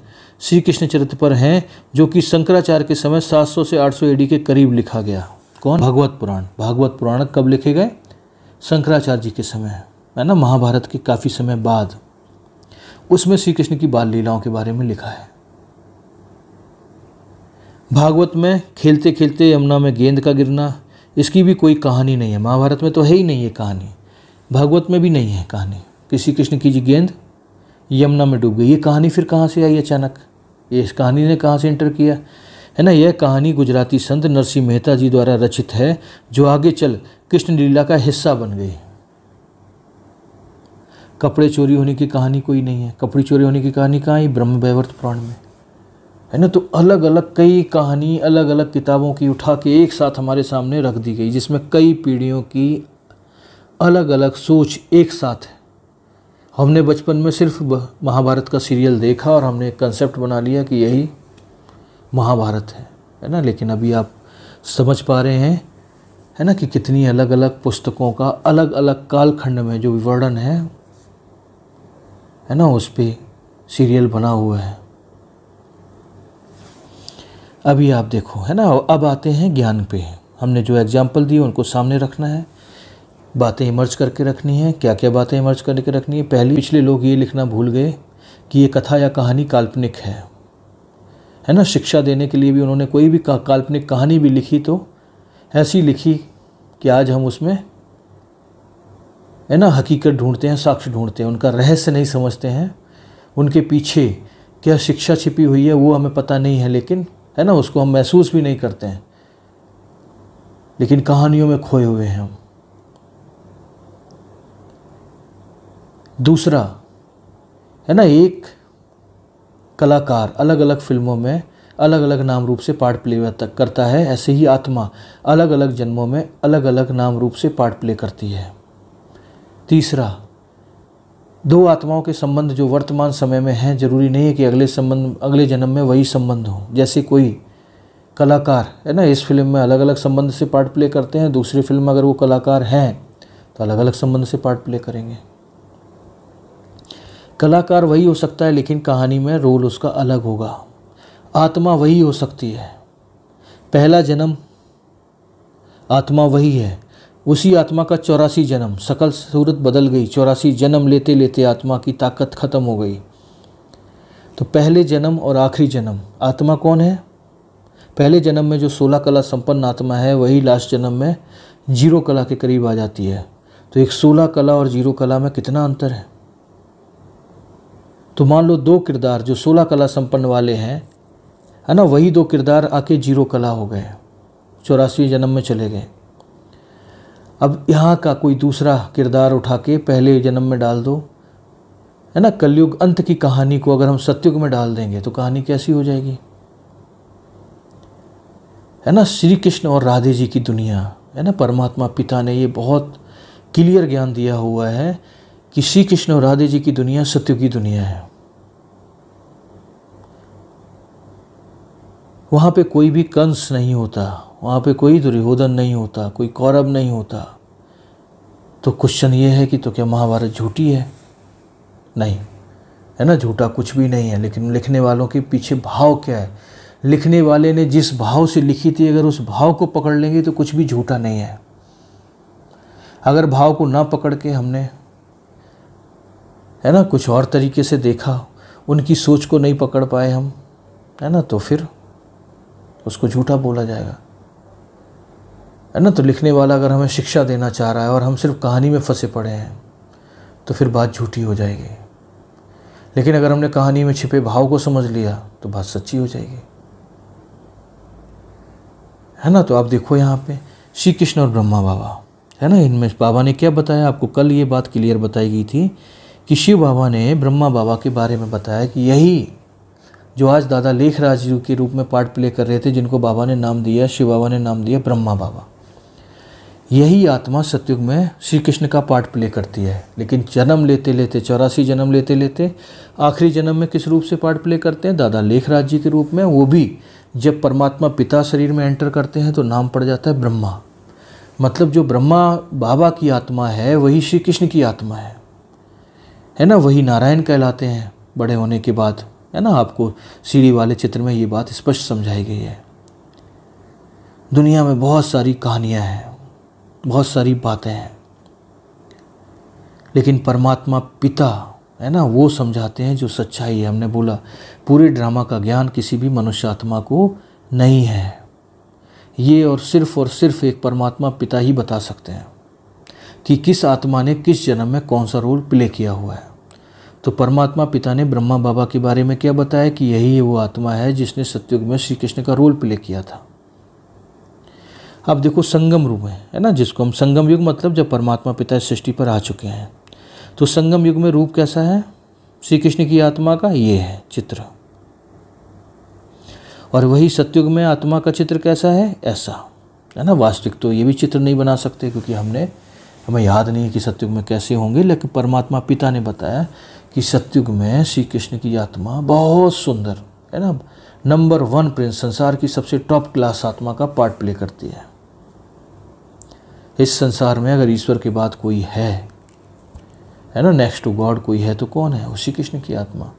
श्री कृष्ण चरित्र पर हैं जो कि शंकराचार्य के समय 700 से 800 एडी के करीब लिखा गया कौन भगवत पुराण भागवत पुराण कब लिखे गए शंकराचार्य जी के समय है ना महाभारत के काफ़ी समय बाद उसमें श्री कृष्ण की बाल लीलाओं के बारे में लिखा है भागवत में खेलते खेलते यमुना में गेंद का गिरना इसकी भी कोई कहानी नहीं है महाभारत में तो है ही नहीं ये कहानी भागवत में भी नहीं है कहानी किसी कृष्ण की जी गेंद यमुना में डूब गई ये कहानी फिर कहाँ से आई अचानक ये इस कहानी ने कहाँ से एंटर किया है ना यह कहानी गुजराती संत नरसिंह मेहता जी द्वारा रचित है जो आगे चल कृष्ण लीला का हिस्सा बन गई कपड़े चोरी होने की कहानी कोई नहीं है कपड़े चोरी होने की कहानी कहाँ ही ब्रह्म वैवर्त पुराण में है ना तो अलग अलग कई कहानी अलग अलग किताबों की उठा के एक साथ हमारे सामने रख दी गई जिसमें कई पीढ़ियों की अलग अलग सोच एक साथ है हमने बचपन में सिर्फ महाभारत का सीरियल देखा और हमने एक कंसेप्ट बना लिया कि यही महाभारत है है ना लेकिन अभी आप समझ पा रहे हैं है ना कि कितनी अलग अलग पुस्तकों का अलग अलग कालखंड में जो विवरण है है ना उस पर सीरियल बना हुआ है अभी आप देखो है ना अब आते हैं ज्ञान पे हमने जो एग्जाम्पल दिए उनको सामने रखना है बातें इमर्ज करके रखनी है क्या क्या बातें इमर्ज करके रखनी है पहले पिछले लोग ये लिखना भूल गए कि ये कथा या कहानी काल्पनिक है है ना शिक्षा देने के लिए भी उन्होंने कोई भी काल्पनिक कहानी भी लिखी तो ऐसी लिखी कि आज हम उसमें है ना हकीकत ढूंढते हैं साक्ष्य ढूंढते हैं उनका रहस्य नहीं समझते हैं उनके पीछे क्या शिक्षा छिपी हुई है वो हमें पता नहीं है लेकिन है ना उसको हम महसूस भी नहीं करते हैं लेकिन कहानियों में खोए हुए हैं हम दूसरा है ना एक कलाकार अलग अलग फिल्मों में अलग अलग नाम रूप से पार्ट प्ले तक करता है ऐसे ही आत्मा अलग अलग जन्मों में अलग अलग नाम रूप से पार्ट प्ले करती है तीसरा दो आत्माओं के संबंध जो वर्तमान समय में हैं जरूरी नहीं है कि अगले संबंध अगले जन्म में वही संबंध हो जैसे कोई कलाकार है ना इस फिल्म में अलग अलग संबंध से पार्ट प्ले करते हैं दूसरी फिल्म में अगर वो कलाकार हैं तो अलग अलग संबंध से पार्ट प्ले करेंगे कलाकार वही हो सकता है लेकिन कहानी में रोल उसका अलग होगा आत्मा वही हो सकती है पहला जन्म आत्मा वही है उसी आत्मा का चौरासी जन्म सकल सूरत बदल गई चौरासी जन्म लेते लेते आत्मा की ताकत खत्म हो गई तो पहले जन्म और आखिरी जन्म आत्मा कौन है पहले जन्म में जो सोलह कला संपन्न आत्मा है वही लास्ट जन्म में जीरो कला के करीब आ जाती है तो एक सोलह कला और जीरो कला में कितना अंतर है तो मान लो दो किरदार जो सोलह कला संपन्न वाले हैं है ना वही दो किरदार आके जीरो कला हो गए चौरासी जन्म में चले गए अब यहाँ का कोई दूसरा किरदार उठा के पहले जन्म में डाल दो है ना कलयुग अंत की कहानी को अगर हम सत्युग में डाल देंगे तो कहानी कैसी हो जाएगी है ना श्री कृष्ण और राधे जी की दुनिया है ना परमात्मा पिता ने ये बहुत क्लियर ज्ञान दिया हुआ है कि श्री कृष्ण और राधे जी की दुनिया सत्यु की दुनिया है वहाँ पे कोई भी कंस नहीं होता वहाँ पे कोई दुर्योधन नहीं होता कोई कौरव नहीं होता तो क्वेश्चन ये है कि तो क्या महाभारत झूठी है नहीं है ना झूठा कुछ भी नहीं है लेकिन लिखने वालों के पीछे भाव क्या है लिखने वाले ने जिस भाव से लिखी थी अगर उस भाव को पकड़ लेंगे तो कुछ भी झूठा नहीं है अगर भाव को ना पकड़ के हमने है ना कुछ और तरीके से देखा उनकी सोच को नहीं पकड़ पाए हम है ना तो फिर उसको झूठा बोला जाएगा है ना तो लिखने वाला अगर हमें शिक्षा देना चाह रहा है और हम सिर्फ कहानी में फंसे पड़े हैं तो फिर बात झूठी हो जाएगी लेकिन अगर हमने कहानी में छिपे भाव को समझ लिया तो बात सच्ची हो जाएगी है ना तो आप देखो यहाँ पे श्री कृष्ण और ब्रह्मा बाबा है ना इनमें बाबा ने क्या बताया आपको कल ये बात क्लियर बताई गई थी कि शिव बाबा ने ब्रह्मा बाबा के बारे में बताया कि यही जो आज दादा लेखराज के रूप में पार्ट प्ले कर रहे थे जिनको बाबा ने नाम दिया शिव बाबा ने नाम दिया ब्रह्मा बाबा यही आत्मा सत्युग में श्री कृष्ण का पार्ट प्ले करती है लेकिन जन्म लेते लेते चौरासी जन्म लेते लेते आखिरी जन्म में किस रूप से पार्ट प्ले करते हैं दादा लेखराज जी के रूप में वो भी जब परमात्मा पिता शरीर में एंटर करते हैं तो नाम पड़ जाता है ब्रह्मा मतलब जो ब्रह्मा बाबा की आत्मा है वही श्री कृष्ण की आत्मा है है ना वही नारायण कहलाते हैं बड़े होने के बाद है ना आपको सीढ़ी वाले चित्र में ये बात स्पष्ट समझाई गई है दुनिया में बहुत सारी कहानियाँ हैं बहुत सारी बातें हैं लेकिन परमात्मा पिता है ना वो समझाते हैं जो सच्चाई है हमने बोला पूरे ड्रामा का ज्ञान किसी भी मनुष्य आत्मा को नहीं है ये और सिर्फ और सिर्फ एक परमात्मा पिता ही बता सकते हैं कि किस आत्मा ने किस जन्म में कौन सा रोल प्ले किया हुआ है तो परमात्मा पिता ने ब्रह्मा बाबा के बारे में क्या बताया कि यही वो आत्मा है जिसने सत्युग में श्री कृष्ण का रोल प्ले किया था अब देखो संगम रूप में है ना जिसको हम संगम युग मतलब जब परमात्मा पिता इस सृष्टि पर आ चुके हैं तो संगम युग में रूप कैसा है श्री कृष्ण की आत्मा का ये है चित्र और वही सत्युग में आत्मा का चित्र कैसा है ऐसा है ना वास्तविक तो ये भी चित्र नहीं बना सकते क्योंकि हमने हमें याद नहीं है कि सत्युग में कैसे होंगे लेकिन परमात्मा पिता ने बताया कि सत्युग में श्री कृष्ण की आत्मा बहुत सुंदर है ना नंबर वन प्रिंस संसार की सबसे टॉप क्लास आत्मा का पार्ट प्ले करती है इस संसार में अगर ईश्वर के बाद कोई है है ना नेक्स्ट टू गॉड कोई है तो कौन है उसी कृष्ण की आत्मा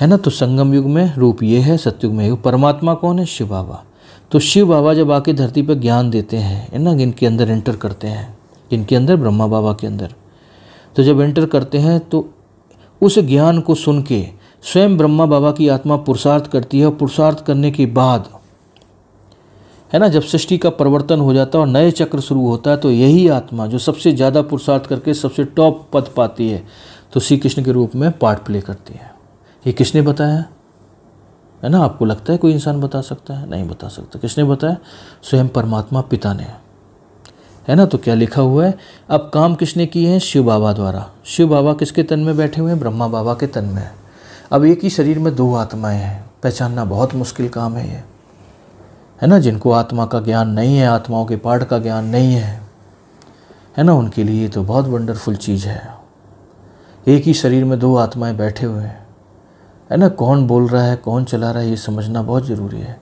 है ना तो संगम युग में रूप ये है सत्युग में युग परमात्मा कौन है शिव बाबा तो शिव बाबा जब आके धरती पर ज्ञान देते हैं है ना इनके अंदर एंटर करते हैं इनके अंदर ब्रह्मा बाबा के अंदर तो जब एंटर करते हैं तो उस ज्ञान को सुन के स्वयं ब्रह्मा बाबा की आत्मा पुरुषार्थ करती है और पुरुषार्थ करने के बाद है ना जब सृष्टि का परिवर्तन हो जाता है और नए चक्र शुरू होता है तो यही आत्मा जो सबसे ज़्यादा पुरुषार्थ करके सबसे टॉप पद पाती है तो श्री कृष्ण के रूप में पार्ट प्ले करती है ये किसने बताया है ना आपको लगता है कोई इंसान बता सकता है नहीं बता सकता किसने बताया स्वयं परमात्मा पिता ने है ना तो क्या लिखा हुआ है अब काम किसने किए हैं शिव बाबा द्वारा शिव बाबा किसके तन में बैठे हुए हैं ब्रह्मा बाबा के तन में अब एक ही शरीर में दो आत्माएं हैं पहचानना बहुत मुश्किल काम है ये है ना जिनको आत्मा का ज्ञान नहीं है आत्माओं के पाठ का ज्ञान नहीं है है ना उनके लिए तो बहुत वंडरफुल चीज़ है एक ही शरीर में दो आत्माएं बैठे हुए हैं है ना कौन बोल रहा है कौन चला रहा है ये समझना बहुत ज़रूरी है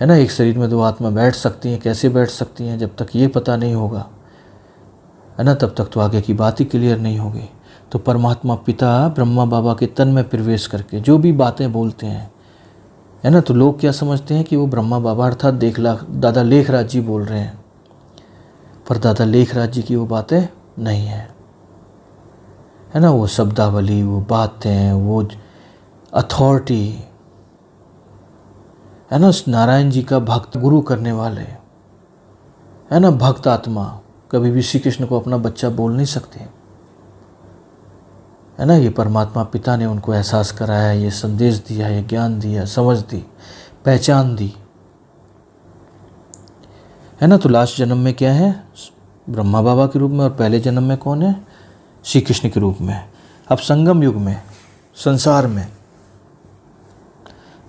है ना एक शरीर में दो आत्मा बैठ सकती हैं कैसे बैठ सकती हैं जब तक ये पता नहीं होगा है ना तब तक तो आगे की बात ही क्लियर नहीं होगी तो परमात्मा पिता ब्रह्मा बाबा के तन में प्रवेश करके जो भी बातें बोलते हैं है ना तो लोग क्या समझते हैं कि वो ब्रह्मा बाबा अर्थात देखला दादा लेखराज जी बोल रहे हैं पर दादा लेखराज जी की वो बातें नहीं हैं है ना वो शब्दावली वो बातें वो अथॉरिटी है ना उस नारायण जी का भक्त गुरु करने वाले है ना भक्त आत्मा कभी भी श्री कृष्ण को अपना बच्चा बोल नहीं सकते है ना ये परमात्मा पिता ने उनको एहसास कराया ये संदेश दिया ये ज्ञान दिया समझ दी पहचान दी है ना तो लास्ट जन्म में क्या है ब्रह्मा बाबा के रूप में और पहले जन्म में कौन है श्री कृष्ण के रूप में अब संगम युग में संसार में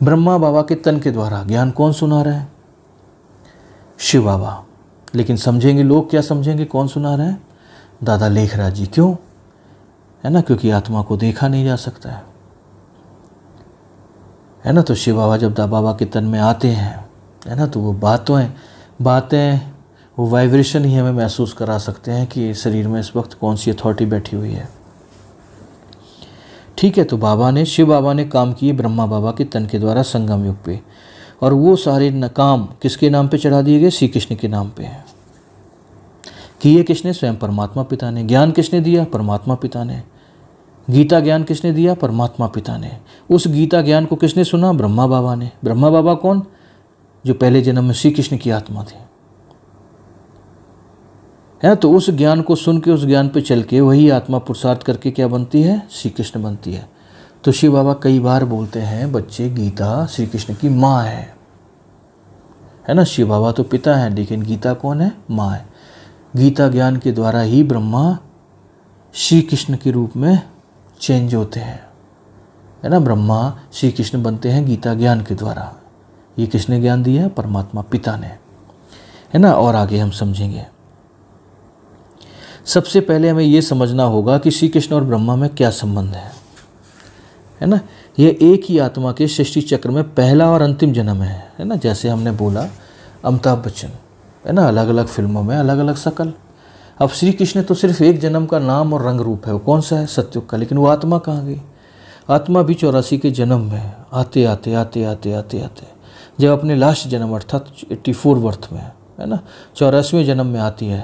ब्रह्मा बाबा के तन के द्वारा ज्ञान कौन सुना रहा है शिव बाबा लेकिन समझेंगे लोग क्या समझेंगे कौन सुना रहा है दादा लेखराज जी क्यों है ना क्योंकि आत्मा को देखा नहीं जा सकता है है ना तो शिव बाबा जब बाबा के तन में आते हैं है ना तो वो बातों बातें वो वाइब्रेशन ही हमें महसूस करा सकते हैं कि शरीर में इस वक्त कौन सी अथॉरिटी बैठी हुई है ठीक है तो बाबा ने शिव बाबा ने काम किए ब्रह्मा बाबा के तन के द्वारा संगम युग पे और वो सारे न, काम किसके नाम पे चढ़ा दिए गए श्री कृष्ण के नाम पे हैं किए किसने स्वयं परमात्मा पिता ने ज्ञान किसने दिया परमात्मा पिता ने गीता ज्ञान किसने दिया परमात्मा पिता ने उस गीता ज्ञान को किसने सुना ब्रह्मा बाबा ने ब्रह्मा बाबा कौन जो पहले जन्म में श्री कृष्ण की आत्मा थी है तो उस ज्ञान को सुन के उस ज्ञान पे चल के वही आत्मा पुरुषार्थ करके क्या बनती है श्री कृष्ण बनती है तो शिव बाबा कई बार बोलते हैं बच्चे गीता श्री कृष्ण की माँ है है ना शिव बाबा तो पिता है लेकिन गीता कौन है माँ है गीता ज्ञान के द्वारा ही ब्रह्मा श्री कृष्ण के रूप में चेंज होते हैं है ना ब्रह्मा श्री कृष्ण बनते हैं गीता ज्ञान के द्वारा ये किसने ज्ञान दिया परमात्मा पिता ने है ना और आगे हम समझेंगे सबसे पहले हमें यह समझना होगा कि श्री कृष्ण और ब्रह्मा में क्या संबंध है है ना ये एक ही आत्मा के सृष्टि चक्र में पहला और अंतिम जन्म है है ना जैसे हमने बोला अमिताभ बच्चन है ना अलग अलग फिल्मों में अलग अलग शकल अब श्री कृष्ण तो सिर्फ एक जन्म का नाम और रंग रूप है वो कौन सा है सत्युग का लेकिन वो आत्मा कहाँ गई आत्मा भी चौरासी के जन्म में आते आते आते आते आते आते जब अपने लास्ट जन्म अर्थात एट्टी फोर बर्थ में है ना चौरासवें जन्म में आती है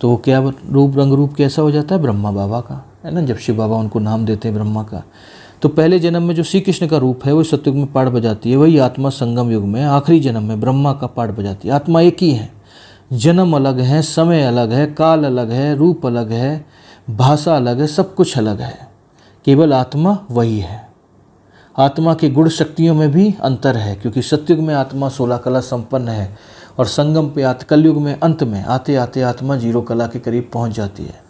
तो वो क्या रूप रंग रूप कैसा हो जाता है ब्रह्मा बाबा का है ना जब शिव बाबा उनको नाम देते हैं ब्रह्मा का तो पहले जन्म में जो श्री कृष्ण का रूप है वो सत्युग में पाठ बजाती है वही आत्मा संगम युग में आखिरी जन्म में ब्रह्मा का पाठ बजाती है आत्मा एक ही है जन्म अलग है समय अलग है काल अलग है रूप अलग है भाषा अलग है सब कुछ अलग है केवल आत्मा वही है आत्मा की गुण शक्तियों में भी अंतर है क्योंकि सत्युग में आत्मा सोलह कला संपन्न है और संगम पे आत कलयुग में अंत में आते आते आत्मा जीरो कला के करीब पहुंच जाती है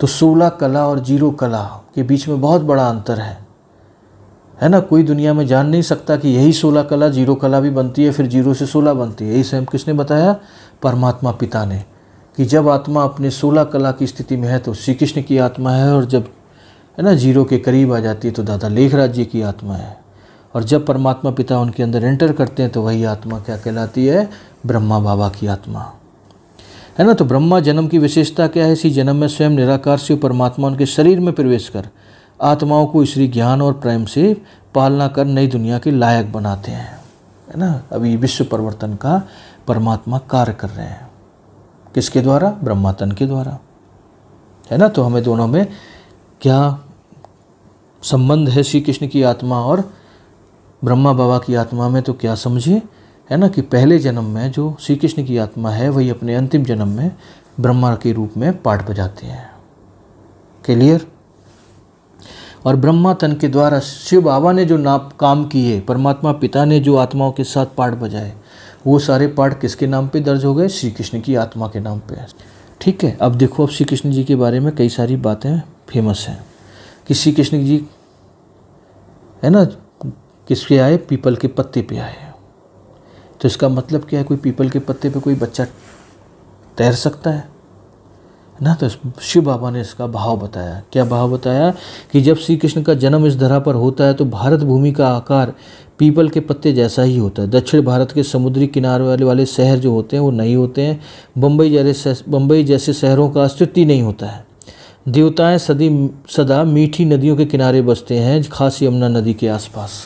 तो सोलह कला और जीरो कला के बीच में बहुत बड़ा अंतर है है ना कोई दुनिया में जान नहीं सकता कि यही सोलह कला जीरो कला भी बनती है फिर जीरो से सोलह बनती है यही स्वयं किसने बताया परमात्मा पिता ने कि जब आत्मा अपने सोलह कला की स्थिति में है तो श्री कृष्ण की आत्मा है और जब है ना जीरो के करीब आ जाती है तो दादा लेखराज जी की आत्मा है और जब परमात्मा पिता उनके अंदर एंटर करते हैं तो वही आत्मा क्या कहलाती है ब्रह्मा बाबा की आत्मा है ना तो ब्रह्मा जन्म की विशेषता क्या है इसी जन्म में स्वयं निराकार से परमात्मा उनके शरीर में प्रवेश कर आत्माओं को इसी ज्ञान और प्रेम से पालना कर नई दुनिया के लायक बनाते हैं है ना अभी विश्व परिवर्तन का परमात्मा कार्य कर रहे हैं किसके द्वारा ब्रह्मातन के द्वारा है ना तो हमें दोनों में क्या संबंध है श्री कृष्ण की आत्मा और ब्रह्मा बाबा की आत्मा में तो क्या समझिए है ना कि पहले जन्म में जो श्री कृष्ण की आत्मा है वही अपने अंतिम जन्म में ब्रह्मा के रूप में पाठ बजाते हैं क्लियर और ब्रह्मा तन के द्वारा शिव बाबा ने जो नाप काम किए परमात्मा पिता ने जो आत्माओं के साथ पाठ बजाए वो सारे पाठ किसके नाम पे दर्ज हो गए श्री कृष्ण की आत्मा के नाम पे ठीक है अब देखो अब श्री कृष्ण जी के बारे में कई सारी बातें फेमस हैं कि श्री कृष्ण जी है ना किस पे आए पीपल के पत्ते पे आए तो इसका मतलब क्या है कोई पीपल के पत्ते पे कोई बच्चा तैर सकता है ना तो शिव बाबा ने इसका भाव बताया क्या भाव बताया कि जब श्री कृष्ण का जन्म इस धरा पर होता है तो भारत भूमि का आकार पीपल के पत्ते जैसा ही होता है दक्षिण भारत के समुद्री किनारे वाले वाले शहर जो होते हैं वो नहीं होते हैं बम्बई जैसे बम्बई जैसे शहरों का अस्तित्व नहीं होता है देवताएं सदी सदा मीठी नदियों के किनारे बसते हैं खास यमुना नदी के आसपास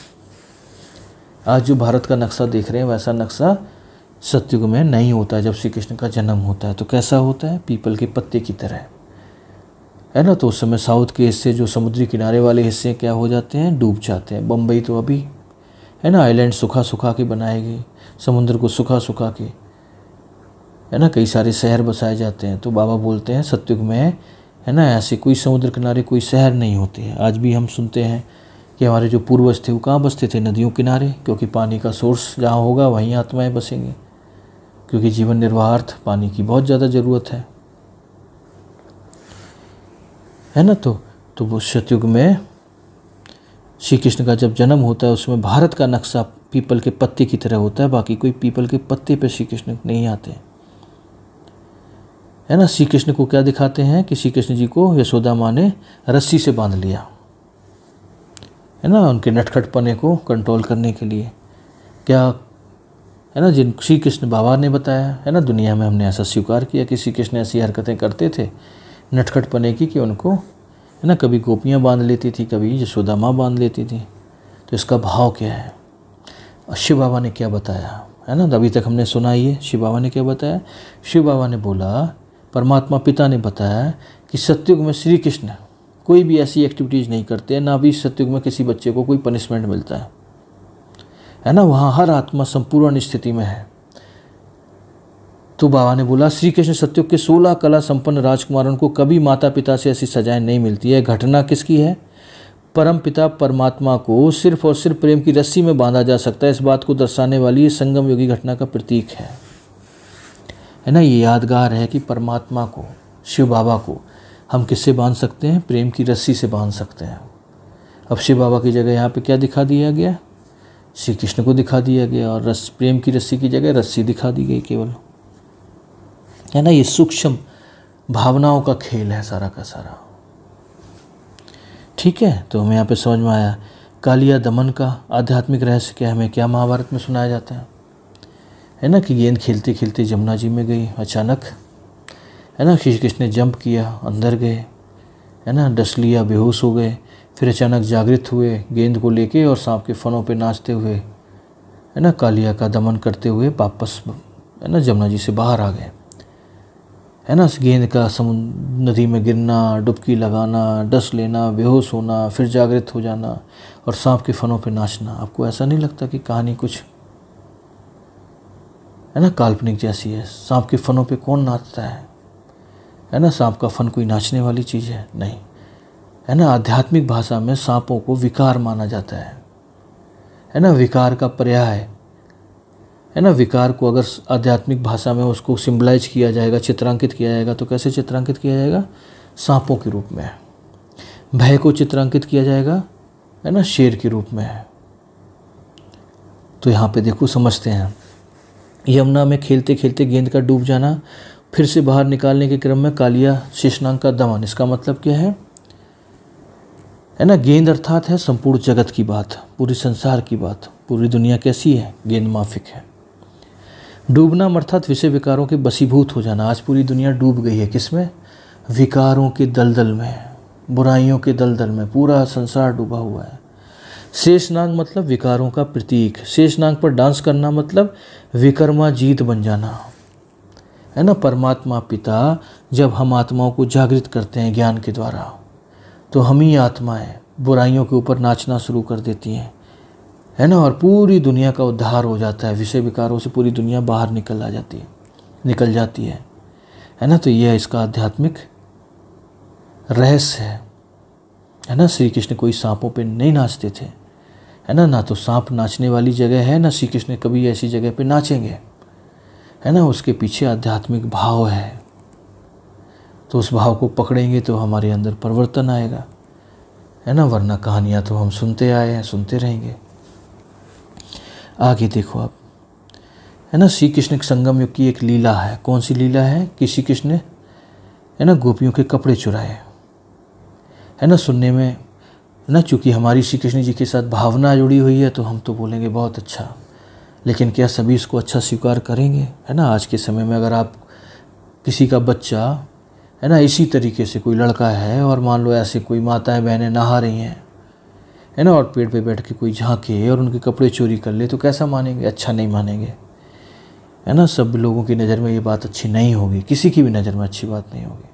आज जो भारत का नक्शा देख रहे हैं वैसा नक्शा सत्युग में नहीं होता है जब श्री कृष्ण का जन्म होता है तो कैसा होता है पीपल के पत्ते की तरह है ना तो उस समय साउथ के हिस्से जो समुद्री किनारे वाले हिस्से क्या हो जाते हैं डूब जाते हैं बम्बई तो अभी है ना आइलैंड सुखा सुखा के बनाए गए समुद्र को सुखा सुखा के है ना कई सारे शहर बसाए जाते हैं तो बाबा बोलते हैं सत्युग में है ना ऐसे कोई समुद्र किनारे कोई शहर नहीं होते हैं आज भी हम सुनते हैं कि हमारे जो पूर्वज थे वो कहाँ बसते थे नदियों किनारे क्योंकि पानी का सोर्स जहाँ होगा वहीं आत्माएं बसेंगी क्योंकि जीवन निर्वाहार्थ पानी की बहुत ज़्यादा ज़रूरत है है ना तो तो वो सतयुग में श्री कृष्ण का जब जन्म होता है उसमें भारत का नक्शा पीपल के पत्ते की तरह होता है बाकी कोई पीपल के पत्ते पर श्री कृष्ण नहीं आते है ना श्री कृष्ण को क्या दिखाते हैं कि श्री कृष्ण जी को यशोदा माँ ने रस्सी से बांध लिया है ना उनके नटखटपने को कंट्रोल करने के लिए क्या है ना जिन श्री कृष्ण बाबा ने बताया है ना दुनिया में हमने ऐसा स्वीकार किया कि श्री कृष्ण ऐसी हरकतें करते थे नटखटपने की कि उनको है ना कभी गोपियाँ बांध लेती थी कभी यशोदा माँ बांध लेती थी तो इसका भाव क्या है शिव बाबा ने क्या बताया है ना अभी तक हमने सुना ही है शिव बाबा ने क्या बताया शिव बाबा ने बोला परमात्मा पिता ने बताया कि सत्युग में श्री कृष्ण कोई भी ऐसी एक्टिविटीज़ नहीं करते ना भी सत्युग में किसी बच्चे को कोई पनिशमेंट मिलता है है ना वहाँ हर आत्मा संपूर्ण स्थिति में है तो बाबा ने बोला श्री कृष्ण सत्युग के सोलह कला संपन्न राजकुमारों को कभी माता पिता से ऐसी सजाएं नहीं मिलती है घटना किसकी है परम पिता परमात्मा को सिर्फ और सिर्फ प्रेम की रस्सी में बांधा जा सकता है इस बात को दर्शाने वाली ये संगम योगी घटना का प्रतीक है है ना ये यादगार है कि परमात्मा को शिव बाबा को हम किससे बांध सकते हैं प्रेम की रस्सी से बांध सकते हैं अब शिव बाबा की जगह यहाँ पे क्या दिखा दिया गया श्री कृष्ण को दिखा दिया गया और रस प्रेम की रस्सी की जगह रस्सी दिखा दी गई केवल है ना ये सूक्ष्म भावनाओं का खेल है सारा का सारा ठीक है तो हमें यहाँ पे समझ में आया कालिया दमन का आध्यात्मिक रहस्य क्या हमें क्या महाभारत में सुनाया जाता है है ना कि गेंद खेलते खेलते जमुना जी में गई अचानक है ना श्री कृष्ण ने जंप किया अंदर गए है ना डस लिया बेहोश हो गए फिर अचानक जागृत हुए गेंद को लेके और सांप के फनों पे नाचते हुए है ना कालिया का दमन करते हुए वापस है ना जमुना जी से बाहर आ गए है ना गेंद का समुद्र नदी में गिरना डुबकी लगाना डस लेना बेहोश होना फिर जागृत हो जाना और सांप के फनों पर नाचना आपको ऐसा नहीं लगता कि कहानी कुछ है ना काल्पनिक जैसी है सांप के फनों पे कौन नाचता है है ना सांप का फन कोई नाचने वाली चीज़ है नहीं है ना आध्यात्मिक भाषा में सांपों को विकार माना जाता है है ना विकार का पर्याय है ना विकार को अगर आध्यात्मिक भाषा में उसको सिम्बलाइज किया जाएगा चित्रांकित किया जाएगा तो कैसे चित्रांकित किया जाएगा सांपों के रूप में भय को चित्रांकित किया जाएगा है ना शेर के रूप में तो यहाँ पे देखो समझते हैं यमुना में खेलते खेलते गेंद का डूब जाना फिर से बाहर निकालने के क्रम में कालिया शेषनांग का दमन इसका मतलब क्या है है ना गेंद अर्थात है संपूर्ण जगत की बात पूरे संसार की बात पूरी दुनिया कैसी है गेंद माफिक है डूबना अर्थात विषय विकारों के बसीभूत हो जाना आज पूरी दुनिया डूब गई है किसमें विकारों के दलदल में बुराइयों के दलदल में पूरा संसार डूबा हुआ है शेषनाग मतलब विकारों का प्रतीक शेषनाग पर डांस करना मतलब विकर्मा जीत बन जाना है ना परमात्मा पिता जब हम आत्माओं को जागृत करते हैं ज्ञान के द्वारा तो हम ही आत्माएं बुराइयों के ऊपर नाचना शुरू कर देती हैं है ना और पूरी दुनिया का उद्धार हो जाता है विषय विकारों से पूरी दुनिया बाहर निकल आ जाती है निकल जाती है है ना तो यह इसका आध्यात्मिक रहस्य है है ना श्री कृष्ण कोई सांपों पे नहीं नाचते थे है ना ना तो सांप नाचने वाली जगह है ना श्री कृष्ण कभी ऐसी जगह पे नाचेंगे है ना उसके पीछे आध्यात्मिक भाव है तो उस भाव को पकड़ेंगे तो हमारे अंदर परिवर्तन आएगा है ना वरना कहानियाँ तो हम सुनते आए हैं सुनते रहेंगे आगे देखो आप है ना श्री कृष्ण संगम युग की एक लीला है कौन सी लीला है कि श्री कृष्ण ने है ना गोपियों के कपड़े चुराए है ना सुनने में ना चूँकि हमारी श्री कृष्ण जी के साथ भावना जुड़ी हुई है तो हम तो बोलेंगे बहुत अच्छा लेकिन क्या सभी इसको अच्छा स्वीकार करेंगे है ना आज के समय में अगर आप किसी का बच्चा है ना इसी तरीके से कोई लड़का है और मान लो ऐसे कोई माताएं बहनें नहा रही हैं है ना और पेड़ पे बैठ के कोई झांके और उनके कपड़े चोरी कर ले तो कैसा मानेंगे अच्छा नहीं मानेंगे है ना सब लोगों की नज़र में ये बात अच्छी नहीं होगी किसी की भी नज़र में अच्छी बात नहीं होगी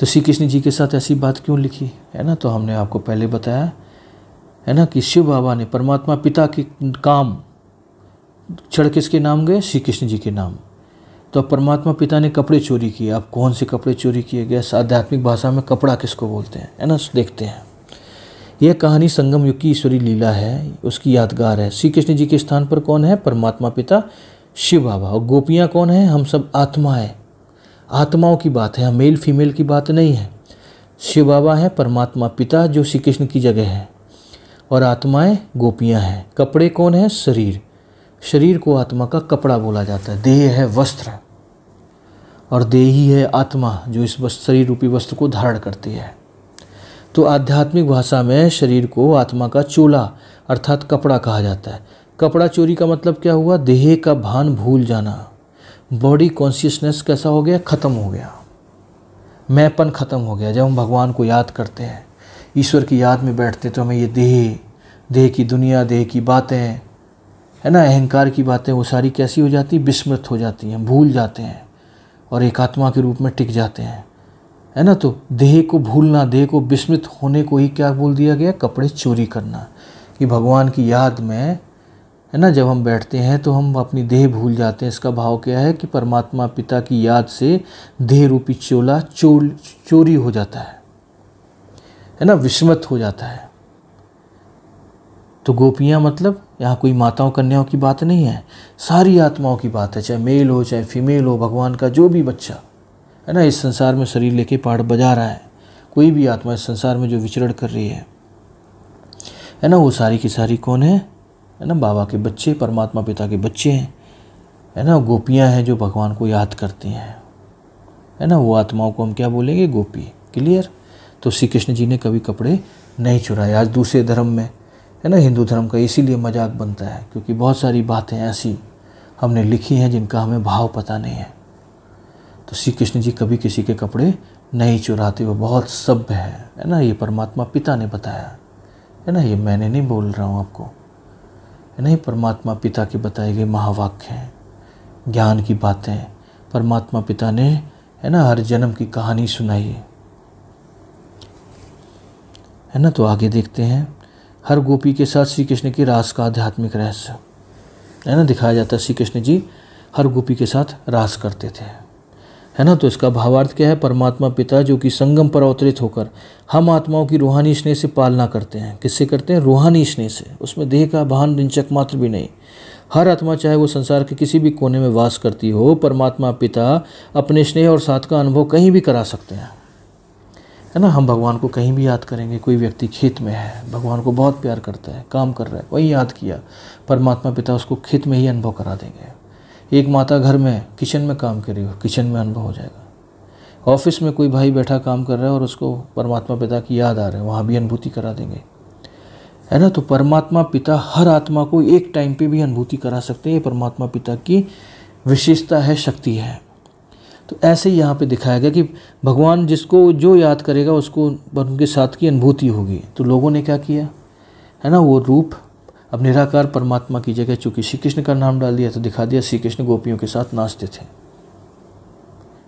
तो श्री कृष्ण जी के साथ ऐसी बात क्यों लिखी है ना तो हमने आपको पहले बताया है ना कि शिव बाबा ने परमात्मा पिता के काम चढ़ किसके नाम गए श्री कृष्ण जी के नाम तो अब परमात्मा पिता ने कपड़े चोरी किए अब कौन से कपड़े चोरी किए गए आध्यात्मिक भाषा में कपड़ा किसको बोलते हैं है ना देखते हैं यह कहानी संगम युग की ईश्वरी लीला है उसकी यादगार है श्री कृष्ण जी के स्थान पर कौन है परमात्मा पिता शिव बाबा और गोपियाँ कौन है हम सब आत्मा है आत्माओं की बात है मेल फीमेल की बात नहीं है शिव बाबा है परमात्मा पिता जो श्री कृष्ण की जगह है और आत्माएं गोपियां हैं कपड़े कौन है शरीर शरीर को आत्मा का कपड़ा बोला जाता है देह है वस्त्र और देही है आत्मा जो इस शरीर रूपी वस्त्र को धारण करती है तो आध्यात्मिक भाषा में शरीर को आत्मा का चोला अर्थात कपड़ा कहा जाता है कपड़ा चोरी का मतलब क्या हुआ देह का भान भूल जाना बॉडी कॉन्शियसनेस कैसा हो गया ख़त्म हो गया मैंपन ख़त्म हो गया जब हम भगवान को याद करते हैं ईश्वर की याद में बैठते तो हमें ये देह देह की दुनिया देह की बातें है ना अहंकार की बातें वो सारी कैसी हो जाती विस्मृत हो जाती हैं भूल जाते हैं और एक आत्मा के रूप में टिक जाते हैं है ना तो देह को भूलना देह को विस्मृत होने को ही क्या बोल दिया गया कपड़े चोरी करना कि भगवान की याद में है ना जब हम बैठते हैं तो हम अपनी देह भूल जाते हैं इसका भाव क्या है कि परमात्मा पिता की याद से देह रूपी चोला चोल चोरी हो जाता है है ना विस्मत हो जाता है तो गोपियाँ मतलब यहाँ कोई माताओं कन्याओं की बात नहीं है सारी आत्माओं की बात है चाहे मेल हो चाहे फीमेल हो भगवान का जो भी बच्चा है ना इस संसार में शरीर लेके पाठ बजा रहा है कोई भी आत्मा इस संसार में जो विचरण कर रही है है ना वो सारी की सारी कौन है है ना बाबा के बच्चे परमात्मा पिता के बच्चे हैं है ना गोपियाँ हैं जो भगवान को याद करती हैं है ना वो आत्माओं को हम क्या बोलेंगे गोपी क्लियर तो श्री कृष्ण जी ने कभी कपड़े नहीं चुराए आज दूसरे धर्म में है ना हिंदू धर्म का इसीलिए मजाक बनता है क्योंकि बहुत सारी बातें ऐसी हमने लिखी हैं जिनका हमें भाव पता नहीं है तो श्री कृष्ण जी कभी किसी के कपड़े नहीं चुराते वो बहुत सभ्य है है ना ये परमात्मा पिता ने बताया है ना ये मैंने नहीं बोल रहा हूँ आपको है ना ये परमात्मा पिता के बताए गए महावाक्य हैं ज्ञान की बातें परमात्मा पिता ने है ना हर जन्म की कहानी सुनाई है है ना तो आगे देखते हैं हर गोपी के साथ श्री कृष्ण के रास का आध्यात्मिक रहस्य है ना दिखाया जाता है श्री कृष्ण जी हर गोपी के साथ रास करते थे है ना तो इसका भावार्थ क्या है परमात्मा पिता जो कि संगम पर अवतरित होकर हम आत्माओं की रूहानी स्नेह से पालना करते हैं किससे करते हैं रूहानी स्नेह से उसमें देह का भान रिंचक मात्र भी नहीं हर आत्मा चाहे वो संसार के किसी भी कोने में वास करती हो परमात्मा पिता अपने स्नेह और साथ का अनुभव कहीं भी करा सकते हैं है ना हम भगवान को कहीं भी याद करेंगे कोई व्यक्ति खेत में है भगवान को बहुत प्यार करता है काम कर रहा है वही याद किया परमात्मा पिता उसको खेत में ही अनुभव करा देंगे एक माता घर में किचन में काम कर रही हो किचन में अनुभव हो जाएगा ऑफिस में कोई भाई बैठा काम कर रहा है और उसको परमात्मा पिता की याद आ रहा है वहाँ भी अनुभूति करा देंगे है ना तो परमात्मा पिता हर आत्मा को एक टाइम पे भी अनुभूति करा सकते हैं ये परमात्मा पिता की विशेषता है शक्ति है तो ऐसे ही यहाँ पर दिखाया गया कि भगवान जिसको जो याद करेगा उसको उनके साथ की अनुभूति होगी तो लोगों ने क्या किया है ना वो रूप अब निराकार परमात्मा की जगह चूंकि श्री कृष्ण का नाम डाल दिया तो दिखा दिया श्री कृष्ण गोपियों के साथ नाचते थे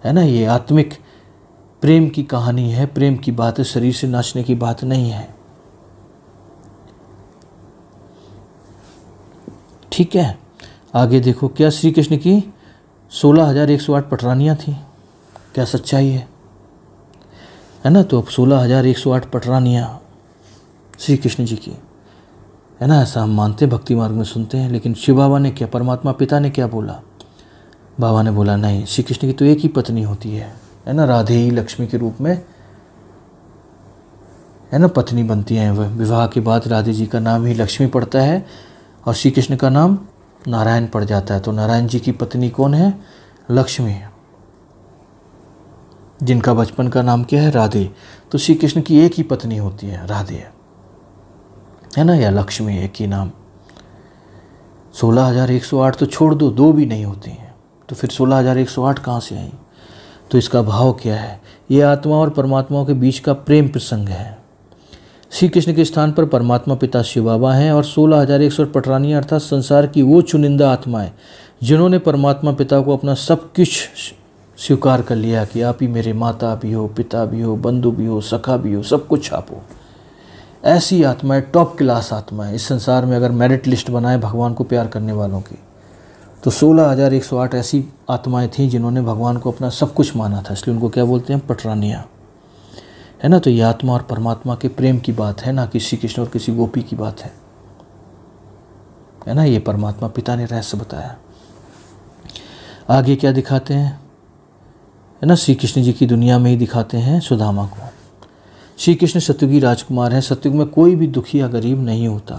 है ना ये आत्मिक प्रेम की कहानी है प्रेम की बात है शरीर से नाचने की बात नहीं है ठीक है आगे देखो क्या श्री कृष्ण की सोलह हजार एक सौ आठ पटरानियाँ थी क्या सच्चाई है है ना तो अब सोलह हजार एक सौ आठ पटरानियाँ श्री कृष्ण जी की है ना ऐसा हम मानते हैं भक्ति मार्ग में सुनते हैं लेकिन शिव बाबा ने क्या परमात्मा पिता ने क्या बोला बाबा ने बोला नहीं श्री कृष्ण की तो एक ही पत्नी होती है है ना राधे ही लक्ष्मी के रूप में है ना पत्नी बनती हैं वह विवाह के बाद राधे जी का नाम ही लक्ष्मी पड़ता है और श्री कृष्ण का नाम नारायण पड़ जाता है तो नारायण जी की पत्नी कौन है लक्ष्मी जिनका बचपन का नाम क्या है राधे तो श्री कृष्ण की एक ही पत्नी होती है राधे है है ना या लक्ष्मी एक ही नाम सोलह हज़ार एक सौ आठ तो छोड़ दो दो भी नहीं होती हैं तो फिर सोलह हज़ार एक सौ आठ कहाँ से आई तो इसका भाव क्या है ये आत्मा और परमात्माओं के बीच का प्रेम प्रसंग है श्री कृष्ण के स्थान पर परमात्मा पिता शिव बाबा हैं और सोलह हज़ार एक सौ पटरानी अर्थात संसार की वो चुनिंदा आत्माएं जिन्होंने परमात्मा पिता को अपना सब कुछ स्वीकार कर लिया कि आप ही मेरे माता भी हो पिता भी हो बंधु भी हो सखा भी हो सब कुछ आप हो ऐसी आत्माएं टॉप क्लास आत्माएं इस संसार में अगर मेरिट लिस्ट बनाए भगवान को प्यार करने वालों की तो सोलह हज़ार एक सौ आठ ऐसी आत्माएं थीं जिन्होंने भगवान को अपना सब कुछ माना था इसलिए उनको क्या बोलते हैं पटरानिया है ना तो ये आत्मा और परमात्मा के प्रेम की बात है ना कि श्री कृष्ण और किसी गोपी की बात है है ना ये परमात्मा पिता ने रहस्य बताया आगे क्या दिखाते हैं है ना श्री कृष्ण जी की दुनिया में ही दिखाते हैं सुदामा को श्री कृष्ण सत्युगी राजकुमार हैं सत्युग में कोई भी दुखी या गरीब नहीं होता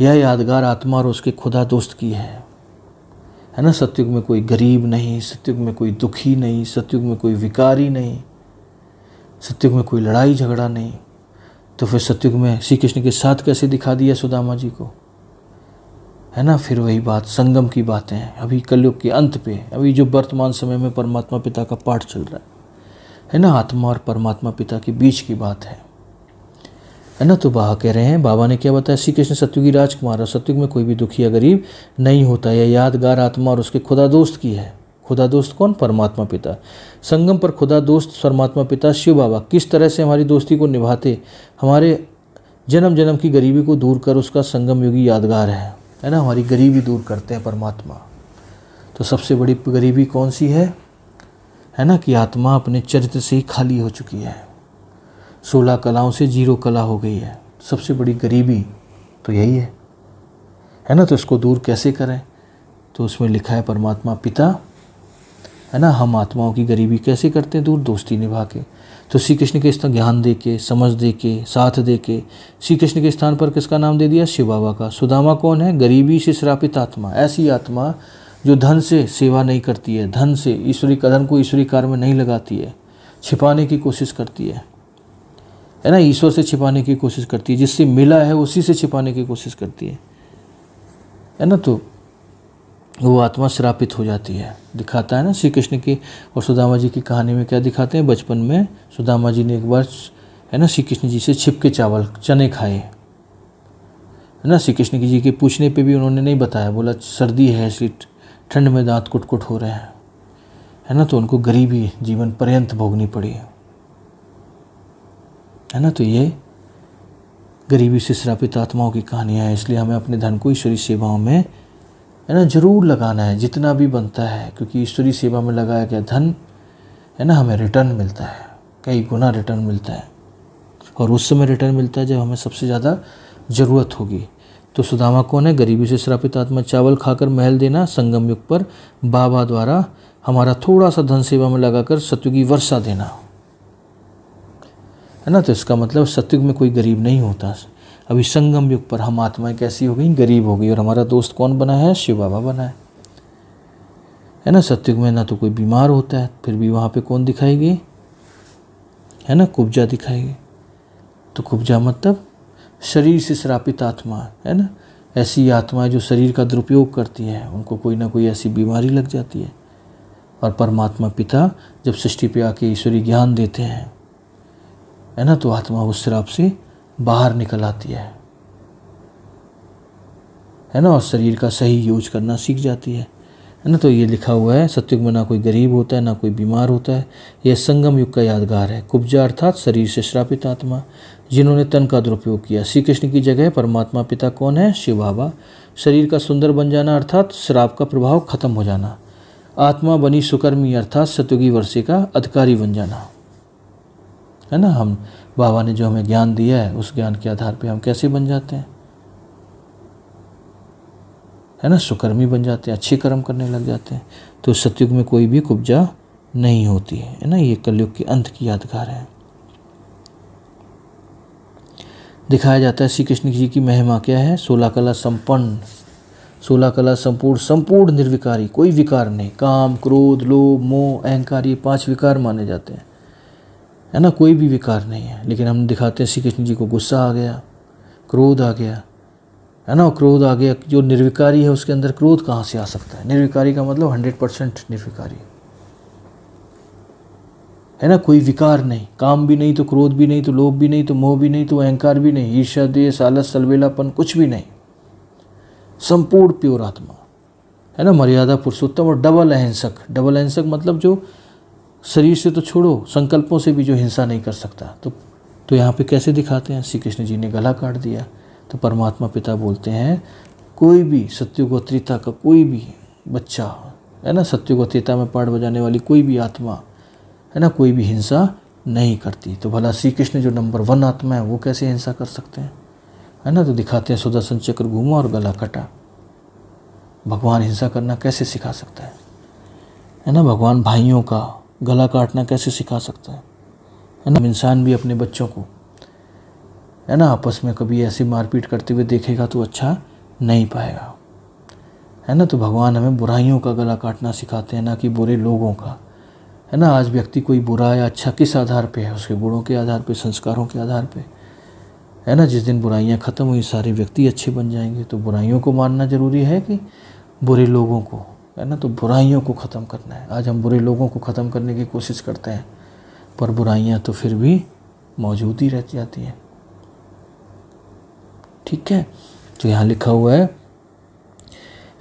यह यादगार आत्मा और उसके खुदा दोस्त की है है ना सत्युग में कोई गरीब नहीं सत्युग में कोई दुखी नहीं सत्युग में कोई विकारी नहीं सत्युग में कोई लड़ाई झगड़ा नहीं तो फिर सत्युग में श्री कृष्ण के साथ कैसे दिखा दिया सुदामा जी को है ना फिर वही बात संगम की बातें अभी कलयुग के अंत पे अभी जो वर्तमान समय में परमात्मा पिता का पाठ चल रहा है है ना आत्मा और परमात्मा पिता के बीच की बात है है ना तो बाहा कह रहे हैं बाबा ने क्या बताया श्री कृष्ण सत्युगी राजकुमार और सत्युग में कोई भी दुखी या गरीब नहीं होता यह यादगार आत्मा और उसके खुदा दोस्त की है खुदा दोस्त कौन परमात्मा पिता संगम पर खुदा दोस्त परमात्मा पिता शिव बाबा किस तरह से हमारी दोस्ती को निभाते हमारे जन्म जन्म की गरीबी को दूर कर उसका संगम योगी यादगार है है ना हमारी गरीबी दूर करते हैं परमात्मा तो सबसे बड़ी गरीबी कौन सी है है ना कि आत्मा अपने चरित्र से ही खाली हो चुकी है सोलह कलाओं से जीरो कला हो गई है सबसे बड़ी गरीबी तो यही है है ना तो इसको दूर कैसे करें तो उसमें लिखा है परमात्मा पिता है ना हम आत्माओं की गरीबी कैसे करते हैं दूर दोस्ती निभा के तो श्री कृष्ण के स्थान ज्ञान दे के समझ दे के साथ दे के श्री कृष्ण के स्थान पर किसका नाम दे दिया शिव बाबा का सुदामा कौन है गरीबी से श्रापित आत्मा ऐसी आत्मा जो धन से सेवा नहीं करती है धन से ईश्वरी धन को ईश्वरी कार्य में नहीं लगाती है छिपाने की कोशिश करती है है ना ईश्वर से छिपाने की कोशिश करती है जिससे मिला है उसी से छिपाने की कोशिश करती है है ना तो वो आत्मा श्रापित हो जाती है दिखाता है ना श्री कृष्ण की और सुदामा जी की कहानी में क्या दिखाते हैं बचपन में सुदामा जी ने एक बार है ना श्री कृष्ण जी से छिपके चावल चने खाए है ना श्री कृष्ण जी के पूछने पे भी उन्होंने नहीं बताया बोला सर्दी है इसलिए ठंड में दांत कुट हो रहे हैं है ना तो उनको गरीबी जीवन पर्यंत भोगनी पड़ी है है ना तो ये गरीबी से श्रापित आत्माओं की कहानियाँ हैं इसलिए हमें अपने धन को ईश्वरी सेवाओं में है ना जरूर लगाना है जितना भी बनता है क्योंकि ईश्वरी सेवा में लगाया गया धन है ना हमें रिटर्न मिलता है कई गुना रिटर्न मिलता है और उस समय रिटर्न मिलता है जब हमें सबसे ज़्यादा ज़रूरत होगी तो सुदामा कौन है गरीबी से श्रापित आत्मा चावल खाकर महल देना संगम युग पर बाबा द्वारा हमारा थोड़ा सा धन सेवा में लगाकर सतयुग की वर्षा देना है ना तो इसका मतलब सतयुग में कोई गरीब नहीं होता अभी संगम युग पर हम आत्माएं कैसी हो गई गरीब हो गई और हमारा दोस्त कौन बना है शिव बाबा बना है है ना सत्युग में ना तो कोई बीमार होता है फिर भी वहाँ पे कौन दिखाई गई है ना कुब्जा दिखाई गई तो कुब्जा मतलब शरीर से श्रापित आत्मा है ना ऐसी आत्माएं जो शरीर का दुरुपयोग करती हैं उनको कोई ना कोई ऐसी बीमारी लग जाती है और परमात्मा पिता जब सृष्टि पे आके ईश्वरी ज्ञान देते हैं है ना तो आत्मा उस श्राप से बाहर निकल आती है है ना और शरीर का सही यूज करना सीख जाती है है ना तो ये लिखा हुआ है सत्युग में ना कोई गरीब होता है ना कोई बीमार होता है यह संगम युग का यादगार है कुब्जा अर्थात शरीर से श्रापित आत्मा जिन्होंने तन का दुरुपयोग किया श्री कृष्ण की जगह परमात्मा पिता कौन है शिव बाबा शरीर का सुंदर बन जाना अर्थात श्राप का प्रभाव खत्म हो जाना आत्मा बनी सुकर्मी अर्थात सतुगी वर्षे का अधिकारी बन जाना है ना हम बाबा ने जो हमें ज्ञान दिया है उस ज्ञान के आधार पर हम कैसे बन जाते हैं है ना सुकर्मी बन जाते हैं अच्छे कर्म करने लग जाते हैं तो सतयुग में कोई भी कुब्जा नहीं होती है ना ये कलयुग के अंत की यादगार है दिखाया जाता है श्री कृष्ण जी की महिमा क्या है सोलह कला संपन्न सोलह कला संपूर्ण संपूर्ण निर्विकारी कोई विकार नहीं काम क्रोध लोभ मोह अहंकार ये पांच विकार माने जाते हैं है ना कोई भी विकार नहीं है लेकिन हम दिखाते हैं श्री कृष्ण जी को गुस्सा आ गया क्रोध आ गया है ना क्रोध आ गया जो निर्विकारी है उसके अंदर क्रोध कहाँ से आ सकता है निर्विकारी का मतलब हंड्रेड परसेंट निर्विकारी है ना कोई विकार नहीं काम भी नहीं तो क्रोध भी नहीं तो लोभ भी नहीं तो मोह भी नहीं तो अहंकार भी नहीं ईर्षा देश आलस सलवेलापन कुछ भी नहीं संपूर्ण प्योर आत्मा है ना मर्यादा पुरुषोत्तम और डबल अहिंसक डबल अहिंसक मतलब जो शरीर से तो छोड़ो संकल्पों से भी जो हिंसा नहीं कर सकता तो तो यहाँ पे कैसे दिखाते हैं श्री कृष्ण जी ने गला काट दिया तो परमात्मा पिता बोलते हैं कोई भी सत्युगोत्रिता का कोई भी बच्चा है ना सत्युगोत्रिता में पाठ बजाने वाली कोई भी आत्मा है ना कोई भी हिंसा नहीं करती तो भला श्री कृष्ण जो नंबर वन आत्मा है वो कैसे हिंसा कर सकते हैं है ना तो दिखाते हैं सुदर्शन चक्र घूमा और गला कटा भगवान हिंसा करना कैसे सिखा सकता है है ना भगवान भाइयों का गला काटना कैसे सिखा सकता है है ना इंसान भी अपने बच्चों को है ना आपस में कभी ऐसी मारपीट करते हुए देखेगा तो अच्छा नहीं पाएगा है ना तो भगवान हमें बुराइयों का गला काटना सिखाते हैं ना कि बुरे लोगों का है ना आज व्यक्ति कोई बुरा या अच्छा किस आधार पे है उसके गुणों के आधार पे संस्कारों के आधार पे है ना जिस दिन बुराइयाँ ख़त्म हुई सारे व्यक्ति अच्छे बन जाएंगे तो बुराइयों को मानना ज़रूरी है कि बुरे लोगों को है ना तो बुराइयों को ख़त्म करना है आज हम बुरे लोगों को ख़त्म करने की कोशिश करते हैं पर बुराइयाँ तो फिर भी मौजूद ही रह जाती हैं ठीक है तो यहाँ लिखा हुआ है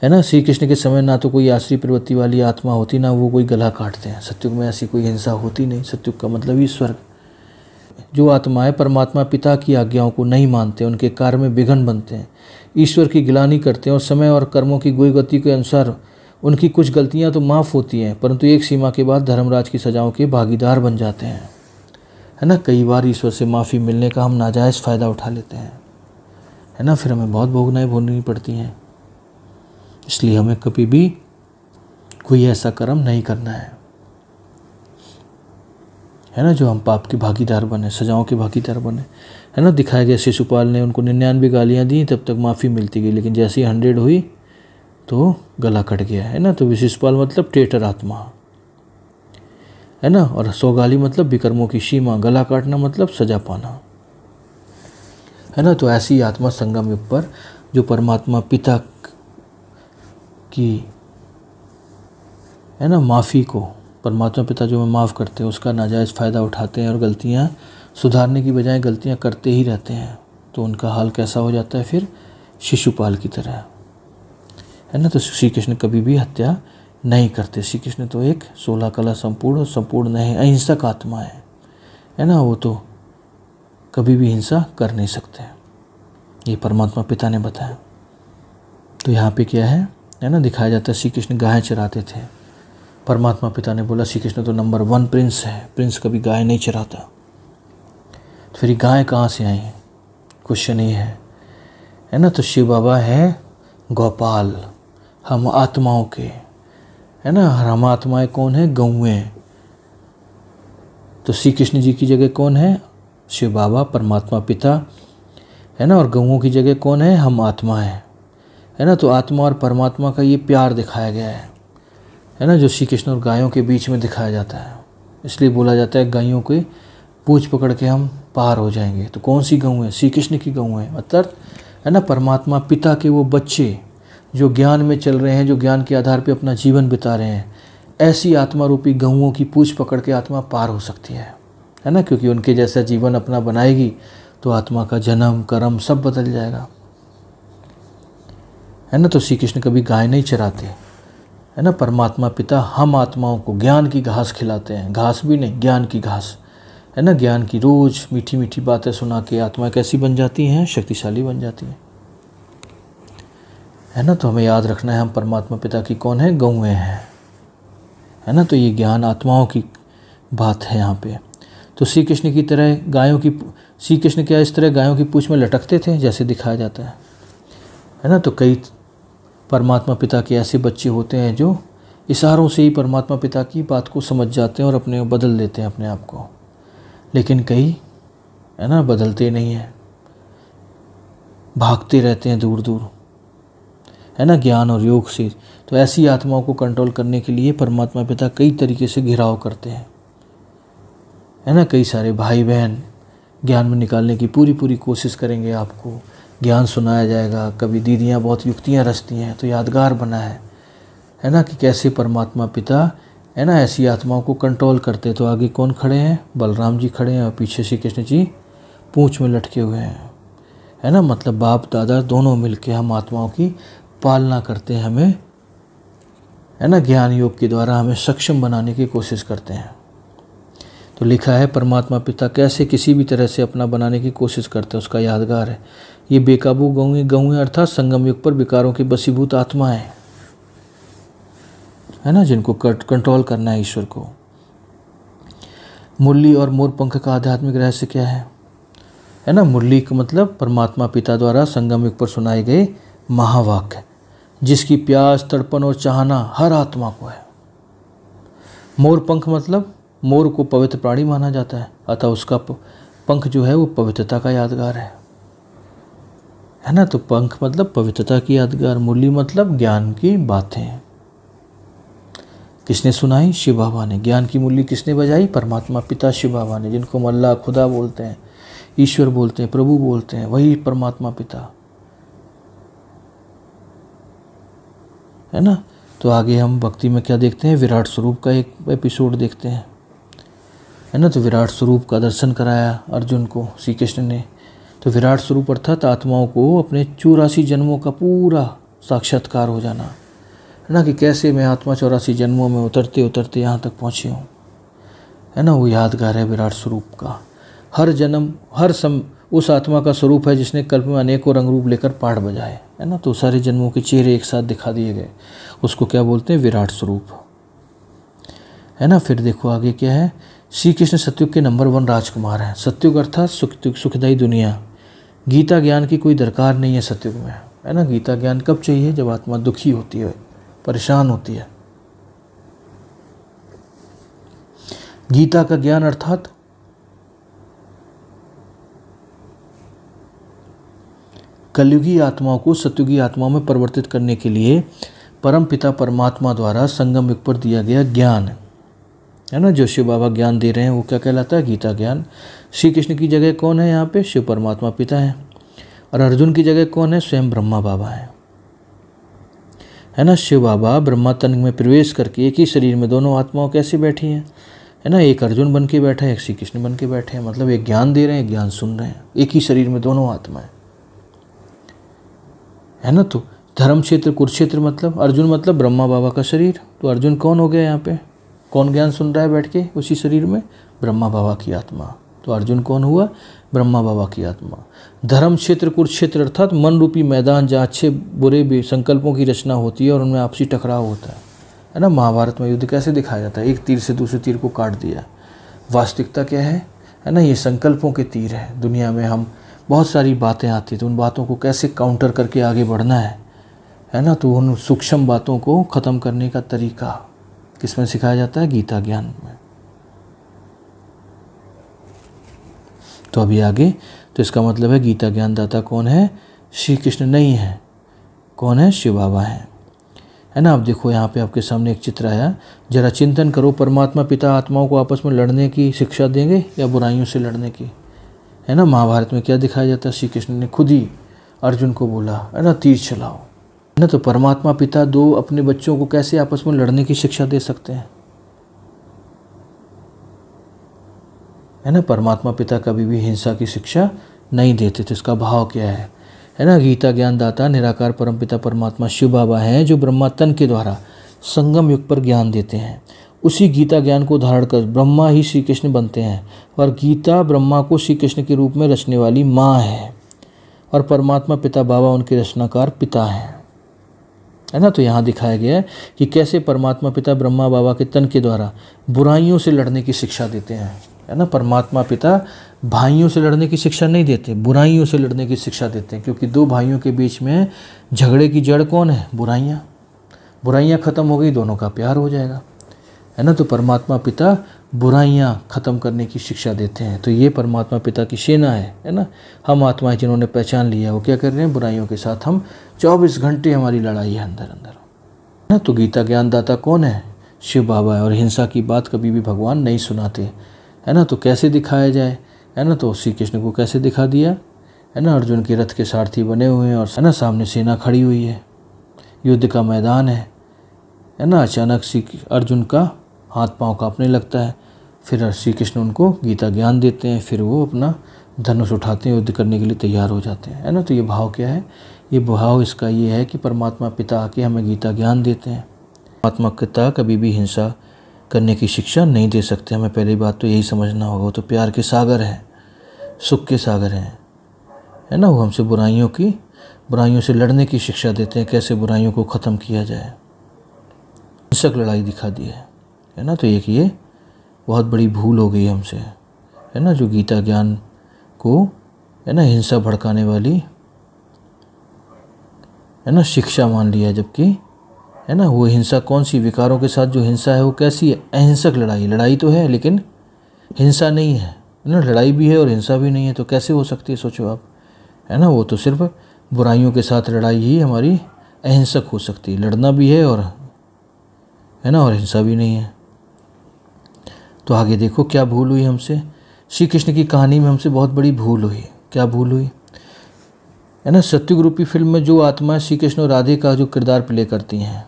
है ना श्री कृष्ण के समय ना तो कोई आश्री प्रवृत्ति वाली आत्मा होती ना वो कोई गला काटते हैं सत्युग में ऐसी कोई हिंसा होती नहीं सत्युग का मतलब ही स्वर्ग जो आत्माएं परमात्मा पिता की आज्ञाओं को नहीं मानते उनके कार्य में विघन बनते हैं ईश्वर की गिलानी करते हैं और समय और कर्मों की गोई गति के अनुसार उनकी कुछ गलतियां तो माफ़ होती हैं परंतु एक सीमा के बाद धर्मराज की सजाओं के भागीदार बन जाते हैं है ना कई बार ईश्वर से माफ़ी मिलने का हम नाजायज़ फ़ायदा उठा लेते हैं है ना फिर हमें बहुत भोगनाएँ भोगनी पड़ती हैं इसलिए हमें कभी भी कोई ऐसा कर्म नहीं करना है है ना जो हम पाप के भागीदार बने सजाओं के भागीदार बने है ना दिखाया गया शिशुपाल ने उनको निन्यानवे गालियाँ दी तब तक माफ़ी मिलती गई लेकिन जैसे ही हंड्रेड हुई तो गला कट गया है ना तो शिशुपाल मतलब टेटर आत्मा है ना और सौ गाली मतलब विकर्मों की सीमा गला काटना मतलब सजा पाना है ना तो ऐसी आत्मा संगम पर जो परमात्मा पिता कि है ना माफ़ी को परमात्मा पिता जो हमें माफ़ करते हैं उसका नाजायज़ फ़ायदा उठाते हैं और गलतियाँ सुधारने की बजाय गलतियाँ करते ही रहते हैं तो उनका हाल कैसा हो जाता है फिर शिशुपाल की तरह है ना तो श्री कृष्ण कभी भी हत्या नहीं करते श्री कृष्ण तो एक सोलह कला संपूर्ण और संपूर्ण नहीं अहिंसक आत्मा है है ना वो तो कभी भी हिंसा कर नहीं सकते ये परमात्मा पिता ने बताया तो यहाँ पे क्या है है ना दिखाया जाता है श्री कृष्ण गाय चराते थे परमात्मा पिता ने बोला श्री कृष्ण तो नंबर वन प्रिंस है प्रिंस कभी गाय नहीं चराता तो फिर गाय कहाँ से आई कुछ क्वेश्चन ये है है ना तो शिव बाबा है गोपाल हम आत्माओं के है ना हम आत्माएँ कौन है गौएँ तो श्री कृष्ण जी की जगह कौन है शिव बाबा परमात्मा पिता है ना और गऊँ की जगह कौन है हम आत्मा है ना तो आत्मा और परमात्मा का ये प्यार दिखाया गया है है ना जो श्री कृष्ण और गायों के बीच में दिखाया जाता है इसलिए बोला जाता है गायों की पूछ पकड़ के हम पार हो जाएंगे तो कौन सी गऊँ है श्री कृष्ण की गऊँ है अर्थात है ना परमात्मा पिता के वो बच्चे जो ज्ञान में चल रहे हैं जो ज्ञान के आधार पर अपना जीवन बिता रहे हैं ऐसी आत्मा रूपी गऊँ की पूछ पकड़ के आत्मा पार हो सकती है है ना क्योंकि उनके जैसा जीवन अपना बनाएगी तो आत्मा का जन्म कर्म सब बदल जाएगा है ना तो श्री कृष्ण कभी गाय नहीं चराते है ना परमात्मा पिता हम आत्माओं को ज्ञान की घास खिलाते हैं घास भी नहीं ज्ञान की घास है ना ज्ञान की रोज़ मीठी मीठी बातें सुना के आत्मा कैसी बन जाती हैं शक्तिशाली बन जाती हैं है ना तो हमें याद रखना है हम परमात्मा पिता की कौन है गौएँ हैं है ना तो ये ज्ञान आत्माओं की बात है यहाँ पे तो श्री कृष्ण की तरह गायों की श्री कृष्ण क्या इस तरह गायों की पूछ में लटकते थे जैसे दिखाया जाता है है ना तो कई परमात्मा पिता के ऐसे बच्चे होते हैं जो इशारों से ही परमात्मा पिता की बात को समझ जाते हैं और अपने बदल देते हैं अपने आप को लेकिन कई है ना बदलते नहीं हैं भागते रहते हैं दूर दूर है ना ज्ञान और योग से तो ऐसी आत्माओं को कंट्रोल करने के लिए परमात्मा पिता कई तरीके से घिराव करते हैं है ना कई सारे भाई बहन ज्ञान में निकालने की पूरी पूरी कोशिश करेंगे आपको ज्ञान सुनाया जाएगा कभी दीदियाँ बहुत युक्तियाँ रचती हैं तो यादगार बना है है ना कि कैसे परमात्मा पिता है ना ऐसी आत्माओं को कंट्रोल करते तो आगे कौन खड़े हैं बलराम जी खड़े हैं और पीछे श्री कृष्ण जी पूँछ में लटके हुए हैं है ना मतलब बाप दादा दोनों मिल हम आत्माओं की पालना करते हैं हमें है ना ज्ञान योग के द्वारा हमें सक्षम बनाने की कोशिश करते हैं तो लिखा है परमात्मा पिता कैसे किसी भी तरह से अपना बनाने की कोशिश करते हैं उसका यादगार है ये बेकाबू गऊँ गऊँ अर्थात संगम युग पर विकारों की बसीभूत आत्मा है है ना जिनको कंट्रोल करना है ईश्वर को मुरली और मोर पंख का आध्यात्मिक रहस्य क्या है है ना मुरली का मतलब परमात्मा पिता द्वारा संगम युग पर सुनाए गए महावाक्य जिसकी प्यास तड़पन और चाहना हर आत्मा को है मोर पंख मतलब मोर को पवित्र प्राणी माना जाता है अतः उसका पंख जो है वो पवित्रता का यादगार है है ना तो पंख मतलब पवित्रता की यादगार मुरली मतलब ज्ञान की बातें किसने सुनाई शिव बाबा ने ज्ञान की मुरली किसने बजाई परमात्मा पिता शिव बाबा ने जिनको मल्ला खुदा बोलते हैं ईश्वर बोलते हैं प्रभु बोलते हैं वही परमात्मा पिता है ना तो आगे हम भक्ति में क्या देखते हैं विराट स्वरूप का एक एपिसोड देखते हैं है ना तो विराट स्वरूप का दर्शन कराया अर्जुन को श्री कृष्ण ने तो विराट स्वरूप अर्थात आत्माओं को अपने चौरासी जन्मों का पूरा साक्षात्कार हो जाना है ना कि कैसे मैं आत्मा चौरासी जन्मों में उतरते उतरते यहाँ तक पहुँची हूँ है ना वो यादगार है विराट स्वरूप का हर जन्म हर सम उस आत्मा का स्वरूप है जिसने कल्प में अनेकों रंग रूप लेकर पाठ बजाए है ना तो सारे जन्मों के चेहरे एक साथ दिखा दिए गए उसको क्या बोलते हैं विराट स्वरूप है ना फिर देखो आगे क्या है श्री कृष्ण सत्युग के नंबर वन राजकुमार हैं सत्युग अर्थात सुख सुखदायी दुनिया गीता ज्ञान की कोई दरकार नहीं है सत्युग में है ना गीता ज्ञान कब चाहिए जब आत्मा दुखी होती है परेशान होती है गीता का ज्ञान अर्थात कलयुगी आत्माओं को सत्युगी आत्माओं में परिवर्तित करने के लिए परम पिता परमात्मा द्वारा संगम पर दिया गया ज्ञान है ना जो शिव बाबा ज्ञान दे रहे हैं वो क्या कहलाता है गीता ज्ञान श्री कृष्ण की जगह कौन है यहाँ पे शिव परमात्मा पिता है और अर्जुन की जगह कौन है स्वयं ब्रह्मा बाबा है है ना शिव बाबा ब्रह्मा तन में प्रवेश करके एक ही शरीर में दोनों आत्माओं कैसे बैठी हैं है ना एक अर्जुन बन के बैठा है एक श्री कृष्ण बन के बैठे हैं मतलब एक ज्ञान दे रहे हैं ज्ञान सुन रहे हैं एक ही शरीर में दोनों आत्मा है है ना तो धर्म क्षेत्र कुरुक्षेत्र मतलब अर्जुन मतलब ब्रह्मा बाबा का शरीर तो अर्जुन कौन हो गया यहाँ पे कौन ज्ञान सुन रहा है बैठ के उसी शरीर में ब्रह्मा बाबा की आत्मा तो अर्जुन कौन हुआ ब्रह्मा बाबा की आत्मा धर्म क्षेत्र कुरुक्षेत्र अर्थात मन रूपी मैदान जहाँ अच्छे बुरे भी संकल्पों की रचना होती है और उनमें आपसी टकराव होता है है ना महाभारत में युद्ध कैसे दिखाया जाता है एक तीर से दूसरे तीर को काट दिया वास्तविकता क्या है है ना ये संकल्पों के तीर है दुनिया में हम बहुत सारी बातें आती हैं तो उन बातों को कैसे काउंटर करके आगे बढ़ना है है ना तो उन सूक्ष्म बातों को ख़त्म करने का तरीका किसमें सिखाया जाता है गीता ज्ञान में तो अभी आगे तो इसका मतलब है गीता ज्ञानदाता कौन है श्री कृष्ण नहीं है कौन है शिव बाबा हैं है ना आप देखो यहाँ पे आपके सामने एक चित्र आया जरा चिंतन करो परमात्मा पिता आत्माओं को आपस में लड़ने की शिक्षा देंगे या बुराइयों से लड़ने की है ना महाभारत में क्या दिखाया जाता है श्री कृष्ण ने खुद ही अर्जुन को बोला है ना तीर चलाओ ना तो परमात्मा पिता दो अपने बच्चों को कैसे आपस में लड़ने की शिक्षा दे सकते हैं है ना परमात्मा पिता कभी भी हिंसा की शिक्षा नहीं देते तो इसका भाव क्या है है ना गीता ज्ञानदाता निराकार परमपिता परमात्मा शिव बाबा हैं जो ब्रह्मा तन के द्वारा संगम युग पर ज्ञान देते हैं उसी गीता ज्ञान को धारण कर ब्रह्मा ही श्री कृष्ण बनते हैं और गीता ब्रह्मा को श्री कृष्ण के रूप में रचने वाली माँ है और परमात्मा पिता बाबा उनके रचनाकार पिता हैं है ना तो यहाँ दिखाया गया है कि कैसे परमात्मा पिता ब्रह्मा बाबा के तन के द्वारा बुराइयों से लड़ने की शिक्षा देते हैं है ना परमात्मा पिता भाइयों से लड़ने की शिक्षा नहीं देते बुराइयों से लड़ने की शिक्षा देते हैं क्योंकि दो भाइयों के बीच में झगड़े की जड़ कौन है बुराइयाँ बुराइयाँ ख़त्म हो गई दोनों का प्यार हो जाएगा है ना तो परमात्मा पिता बुराइयाँ ख़त्म करने की शिक्षा देते हैं तो ये परमात्मा पिता की सेना है है ना हम आत्माएं जिन्होंने पहचान लिया वो क्या कर रहे हैं बुराइयों के साथ हम 24 घंटे हमारी लड़ाई है अंदर अंदर है ना तो गीता ज्ञानदाता कौन है शिव बाबा है और हिंसा की बात कभी भी भगवान नहीं सुनाते है ना तो कैसे दिखाया जाए है ना तो श्री कृष्ण को कैसे दिखा दिया है ना अर्जुन के रथ के सारथी बने हुए हैं और है ना सामने सेना खड़ी हुई है युद्ध का मैदान है है ना अचानक श्री अर्जुन का हाथ पांव कांपने लगता है फिर श्री कृष्ण उनको गीता ज्ञान देते हैं फिर वो अपना धनुष उठाते हैं युद्ध करने के लिए तैयार हो जाते हैं है ना तो ये भाव क्या है ये भाव इसका ये है कि परमात्मा पिता आके हमें गीता ज्ञान देते हैं परमात्मा पिता कभी भी हिंसा करने की शिक्षा नहीं दे सकते हमें पहली बात तो यही समझना होगा वो तो प्यार के सागर हैं सुख के सागर हैं है ना वो हमसे बुराइयों की बुराइयों से लड़ने की शिक्षा देते हैं कैसे बुराइयों को ख़त्म किया जाए हिंसक लड़ाई दिखा दी है है ना तो एक ये बहुत बड़ी भूल हो गई हमसे है ना जो गीता ज्ञान को है ना हिंसा भड़काने वाली है ना शिक्षा मान लिया जबकि है ना वो हिंसा कौन सी विकारों के साथ जो हिंसा है वो कैसी है अहिंसक लड़ाई लड़ाई तो है लेकिन हिंसा नहीं है है ना लड़ाई भी है और हिंसा भी नहीं है तो कैसे हो सकती है सोचो आप है ना वो तो सिर्फ बुराइयों के साथ लड़ाई ही हमारी अहिंसक हो सकती है लड़ना भी है और है ना और हिंसा भी नहीं है तो आगे देखो क्या भूल हुई हमसे श्री कृष्ण की कहानी में हमसे बहुत बड़ी भूल हुई क्या भूल हुई है ना सत्युग रूपी फिल्म में जो आत्माएं श्री कृष्ण और राधे का जो किरदार प्ले करती हैं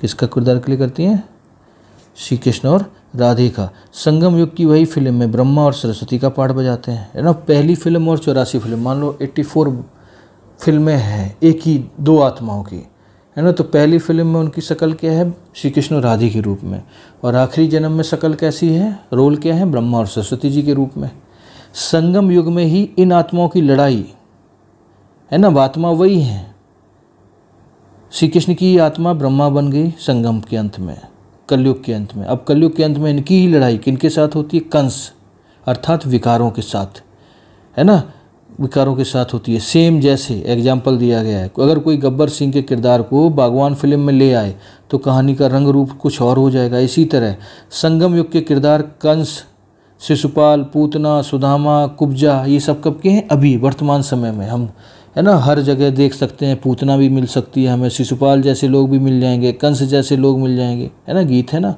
किसका किरदार प्ले करती हैं श्री कृष्ण और राधे का संगम युग की वही फिल्म में ब्रह्मा और सरस्वती का पाठ बजाते हैं है ना पहली फिल्म और चौरासी फिल्म मान लो एट्टी फोर फिल्में हैं एक ही दो आत्माओं की है ना तो पहली फिल्म में उनकी शक्ल क्या है श्री कृष्ण राधे के रूप में और आखिरी जन्म में शक्ल कैसी है रोल क्या है ब्रह्मा और सरस्वती जी के रूप में संगम युग में ही इन आत्माओं की लड़ाई है ना आत्मा वही है श्री कृष्ण की आत्मा ब्रह्मा बन गई संगम के अंत में कलयुग के अंत में अब कलयुग के अंत में इनकी ही लड़ाई किन के साथ होती है कंस अर्थात विकारों के साथ है ना विकारों के साथ होती है सेम जैसे एग्जाम्पल दिया गया है अगर कोई गब्बर सिंह के किरदार को बागवान फिल्म में ले आए तो कहानी का रंग रूप कुछ और हो जाएगा इसी तरह संगम युग के किरदार कंस शिशुपाल पूतना सुदामा कुब्जा ये सब कब के हैं अभी वर्तमान समय में हम है ना हर जगह देख सकते हैं पूतना भी मिल सकती है हमें शिशुपाल जैसे लोग भी मिल जाएंगे कंस जैसे लोग मिल जाएंगे है ना गीत है ना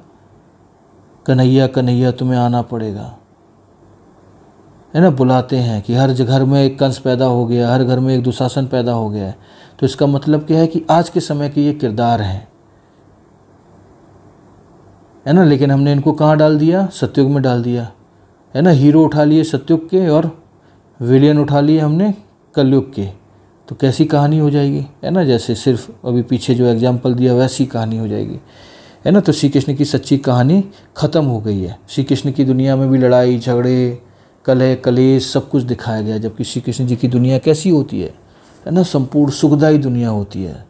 कन्हैया कन्हैया तुम्हें आना पड़ेगा है ना बुलाते हैं कि हर घर में एक कंस पैदा हो गया हर घर में एक दुशासन पैदा हो गया है तो इसका मतलब क्या है कि आज के समय के ये किरदार हैं है ना लेकिन हमने इनको कहाँ डाल दिया सत्युग में डाल दिया है ना हीरो उठा लिए सत्युग के और विलियन उठा लिए हमने कलयुग के तो कैसी कहानी हो जाएगी है ना जैसे सिर्फ अभी पीछे जो एग्जाम्पल दिया वैसी कहानी हो जाएगी है ना तो श्री कृष्ण की सच्ची कहानी ख़त्म हो गई है श्री कृष्ण की दुनिया में भी लड़ाई झगड़े कलह कलेश सब कुछ दिखाया गया जबकि श्री कृष्ण जी की दुनिया कैसी होती है है ना संपूर्ण सुखदायी दुनिया होती है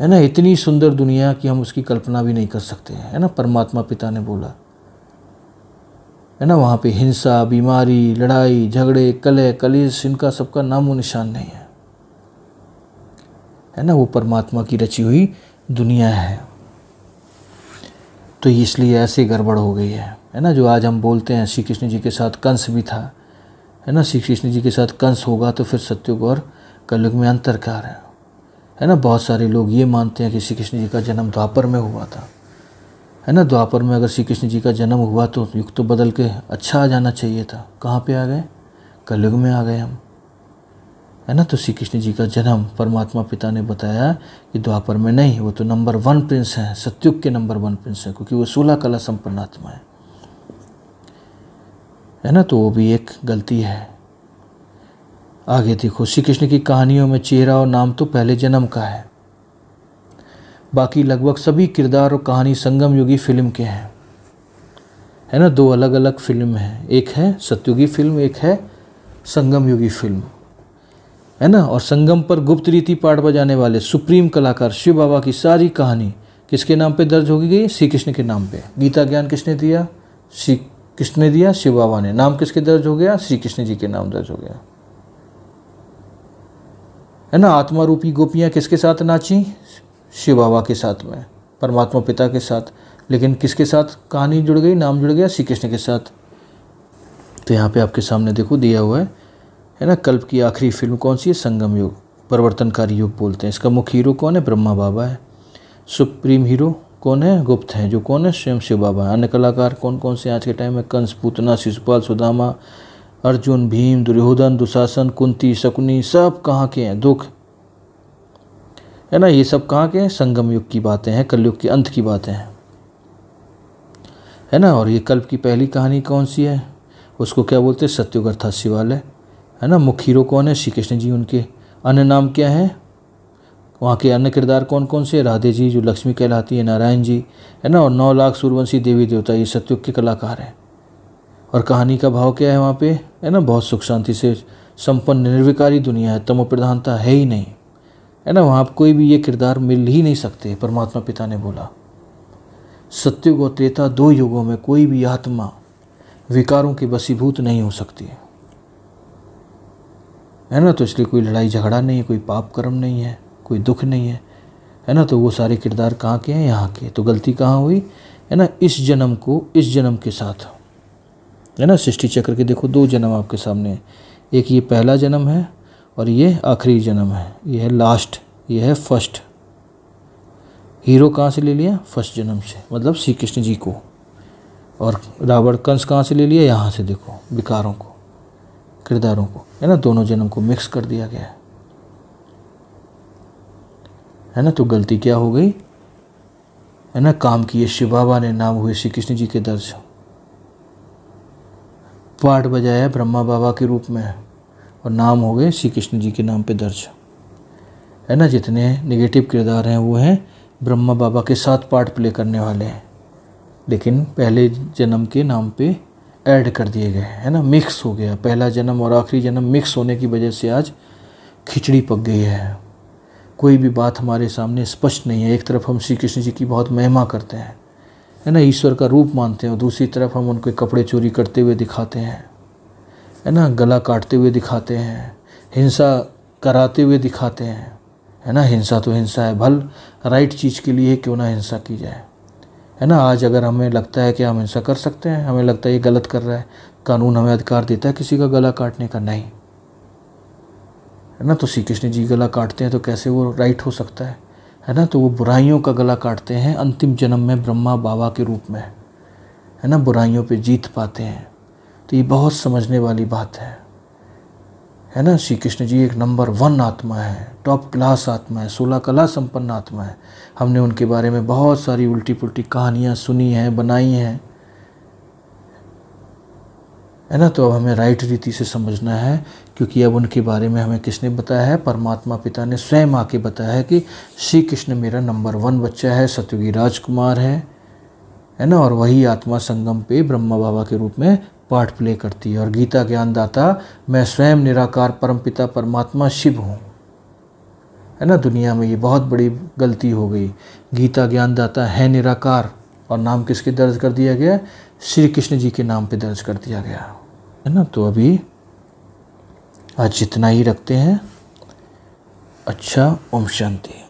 है ना इतनी सुंदर दुनिया कि हम उसकी कल्पना भी नहीं कर सकते हैं है ना परमात्मा पिता ने बोला है ना वहाँ पे हिंसा बीमारी लड़ाई झगड़े कलह कलेश इनका सबका नामो निशान नहीं है है ना वो परमात्मा की रची हुई दुनिया है तो इसलिए ऐसे गड़बड़ हो गई है है ना जो आज हम बोलते हैं श्री कृष्ण जी के साथ कंस भी था है ना श्री कृष्ण जी के साथ कंस होगा तो फिर सत्युग और कलयुग में अंतर क्या है है ना बहुत सारे लोग ये मानते हैं कि श्री कृष्ण जी का जन्म द्वापर में हुआ था है ना द्वापर में अगर श्री कृष्ण जी का जन्म हुआ तो युग तो बदल के अच्छा आ जाना चाहिए था कहाँ पे आ गए कलयुग में आ गए हम है ना तो श्री कृष्ण जी का जन्म परमात्मा पिता ने बताया कि द्वापर में नहीं वो तो नंबर वन प्रिंस हैं सत्युग के नंबर वन प्रिंस हैं क्योंकि वो सोलह कला संपन्न आत्मा है है ना तो वो भी एक गलती है आगे देखो श्री कृष्ण की कहानियों में चेहरा और नाम तो पहले जन्म का है बाकी लगभग सभी किरदार और कहानी संगम युगी फिल्म के हैं है ना दो अलग अलग फिल्म हैं एक है सत्युगी फिल्म एक है संगम युगी फिल्म है ना और संगम पर गुप्त रीति पाठ बजाने वाले सुप्रीम कलाकार शिव बाबा की सारी कहानी किसके नाम पे दर्ज होगी गई श्री कृष्ण के नाम पे गीता ज्ञान किसने दिया श्री किसने दिया शिव बाबा ने नाम किसके दर्ज हो गया श्री कृष्ण जी के नाम दर्ज हो गया है ना आत्मा रूपी गोपियाँ किसके साथ नाची शिव बाबा के साथ में परमात्मा पिता के साथ लेकिन किसके साथ कहानी जुड़ गई नाम जुड़ गया श्री कृष्ण के साथ तो यहाँ पे आपके सामने देखो दिया हुआ है है ना कल्प की आखिरी फिल्म कौन सी है संगम युग परिवर्तनकारी युग बोलते हैं इसका मुख्य हीरो कौन है ब्रह्मा बाबा है सुप्रीम हीरो कौन है गुप्त हैं जो कौन है स्वयं शिव बाबा अन्य कलाकार कौन कौन से आज के टाइम में कंस पूतना शिशुपाल सुदामा अर्जुन भीम दुर्योधन दुशासन कुंती शकुनी सब कहाँ के हैं दुख है ना ये सब कहाँ के हैं संगम युग की बातें हैं कलयुग के अंत की बातें हैं है ना और ये कल्प की पहली कहानी कौन सी है उसको क्या बोलते हैं सत्युग शिवालय है ना मुख्य हीरो कौन है श्री कृष्ण जी उनके अन्य नाम क्या हैं वहाँ के अन्य किरदार कौन कौन से राधे जी जो लक्ष्मी कहलाती है नारायण जी है ना और नौ लाख सूर्यवंशी देवी देवता ये सत्युग के कलाकार हैं और कहानी का भाव क्या है वहाँ पे है ना बहुत सुख शांति से संपन्न निर्विकारी दुनिया है तमो प्रधानता है ही नहीं है ना वहाँ कोई भी ये किरदार मिल ही नहीं सकते परमात्मा पिता ने बोला सत्युग और त्रेता दो युगों में कोई भी आत्मा विकारों की बसीभूत नहीं हो सकती है ना तो इसलिए कोई लड़ाई झगड़ा नहीं है कोई पाप कर्म नहीं है कोई दुख नहीं है है ना तो वो सारे किरदार कहाँ के हैं यहाँ के तो गलती कहाँ हुई है ना इस जन्म को इस जन्म के साथ है ना सृष्टि चक्र के देखो दो जन्म आपके सामने एक ये पहला जन्म है और ये आखिरी जन्म है ये है लास्ट ये है फर्स्ट हीरो कहाँ से ले लिया फर्स्ट जन्म से मतलब श्री कृष्ण जी को और रावण कंस कहाँ से ले लिया यहाँ से देखो विकारों को किरदारों को है ना दोनों जन्म को मिक्स कर दिया गया है है ना तो गलती क्या हो गई है ना काम किए शिव बाबा ने नाम हुए श्री कृष्ण जी के दर्श पाठ बजाया ब्रह्मा बाबा के रूप में और नाम हो गए श्री कृष्ण जी के नाम पे दर्ज है ना जितने निगेटिव किरदार हैं वो हैं ब्रह्मा बाबा के साथ पार्ट प्ले करने वाले हैं लेकिन पहले जन्म के नाम पे ऐड कर दिए गए है ना मिक्स हो गया पहला जन्म और आखिरी जन्म मिक्स होने की वजह से आज खिचड़ी पक गई है कोई भी बात हमारे सामने स्पष्ट नहीं है एक तरफ हम श्री कृष्ण जी की बहुत महिमा करते हैं है ना ईश्वर का रूप मानते हैं और दूसरी तरफ हम उनके कपड़े चोरी करते हुए दिखाते हैं है ना गला काटते हुए दिखाते हैं हिंसा कराते हुए दिखाते हैं है ना हिंसा तो हिंसा है भल राइट चीज़ के लिए क्यों ना हिंसा की जाए है ना आज अगर हमें लगता है कि हम हिंसा कर सकते हैं हमें लगता है ये गलत कर रहा है कानून हमें अधिकार देता है किसी का गला काटने का नहीं है ना तो श्री कृष्ण जी गला काटते हैं तो कैसे वो राइट हो सकता है है ना तो वो बुराइयों का गला काटते हैं अंतिम जन्म में ब्रह्मा बाबा के रूप में है ना बुराइयों पे जीत पाते हैं तो ये बहुत समझने वाली बात है है ना श्री कृष्ण जी एक नंबर वन आत्मा है टॉप क्लास आत्मा है सोलह कला संपन्न आत्मा है हमने उनके बारे में बहुत सारी उल्टी पुल्टी कहानियाँ सुनी हैं बनाई हैं है ना तो अब हमें राइट रीति से समझना है क्योंकि अब उनके बारे में हमें किसने बताया है परमात्मा पिता ने स्वयं आके बताया है कि श्री कृष्ण मेरा नंबर वन बच्चा है सत्यवी राजकुमार है है ना और वही आत्मा संगम पे ब्रह्मा बाबा के रूप में पाठ प्ले करती है और गीता ज्ञानदाता मैं स्वयं निराकार परम पिता परमात्मा शिव हूँ है ना दुनिया में ये बहुत बड़ी गलती हो गई गीता ज्ञानदाता है निराकार और नाम किसके दर्ज कर दिया गया श्री कृष्ण जी के नाम पे दर्ज कर दिया गया है ना तो अभी आज जितना ही रखते हैं अच्छा ओम शांति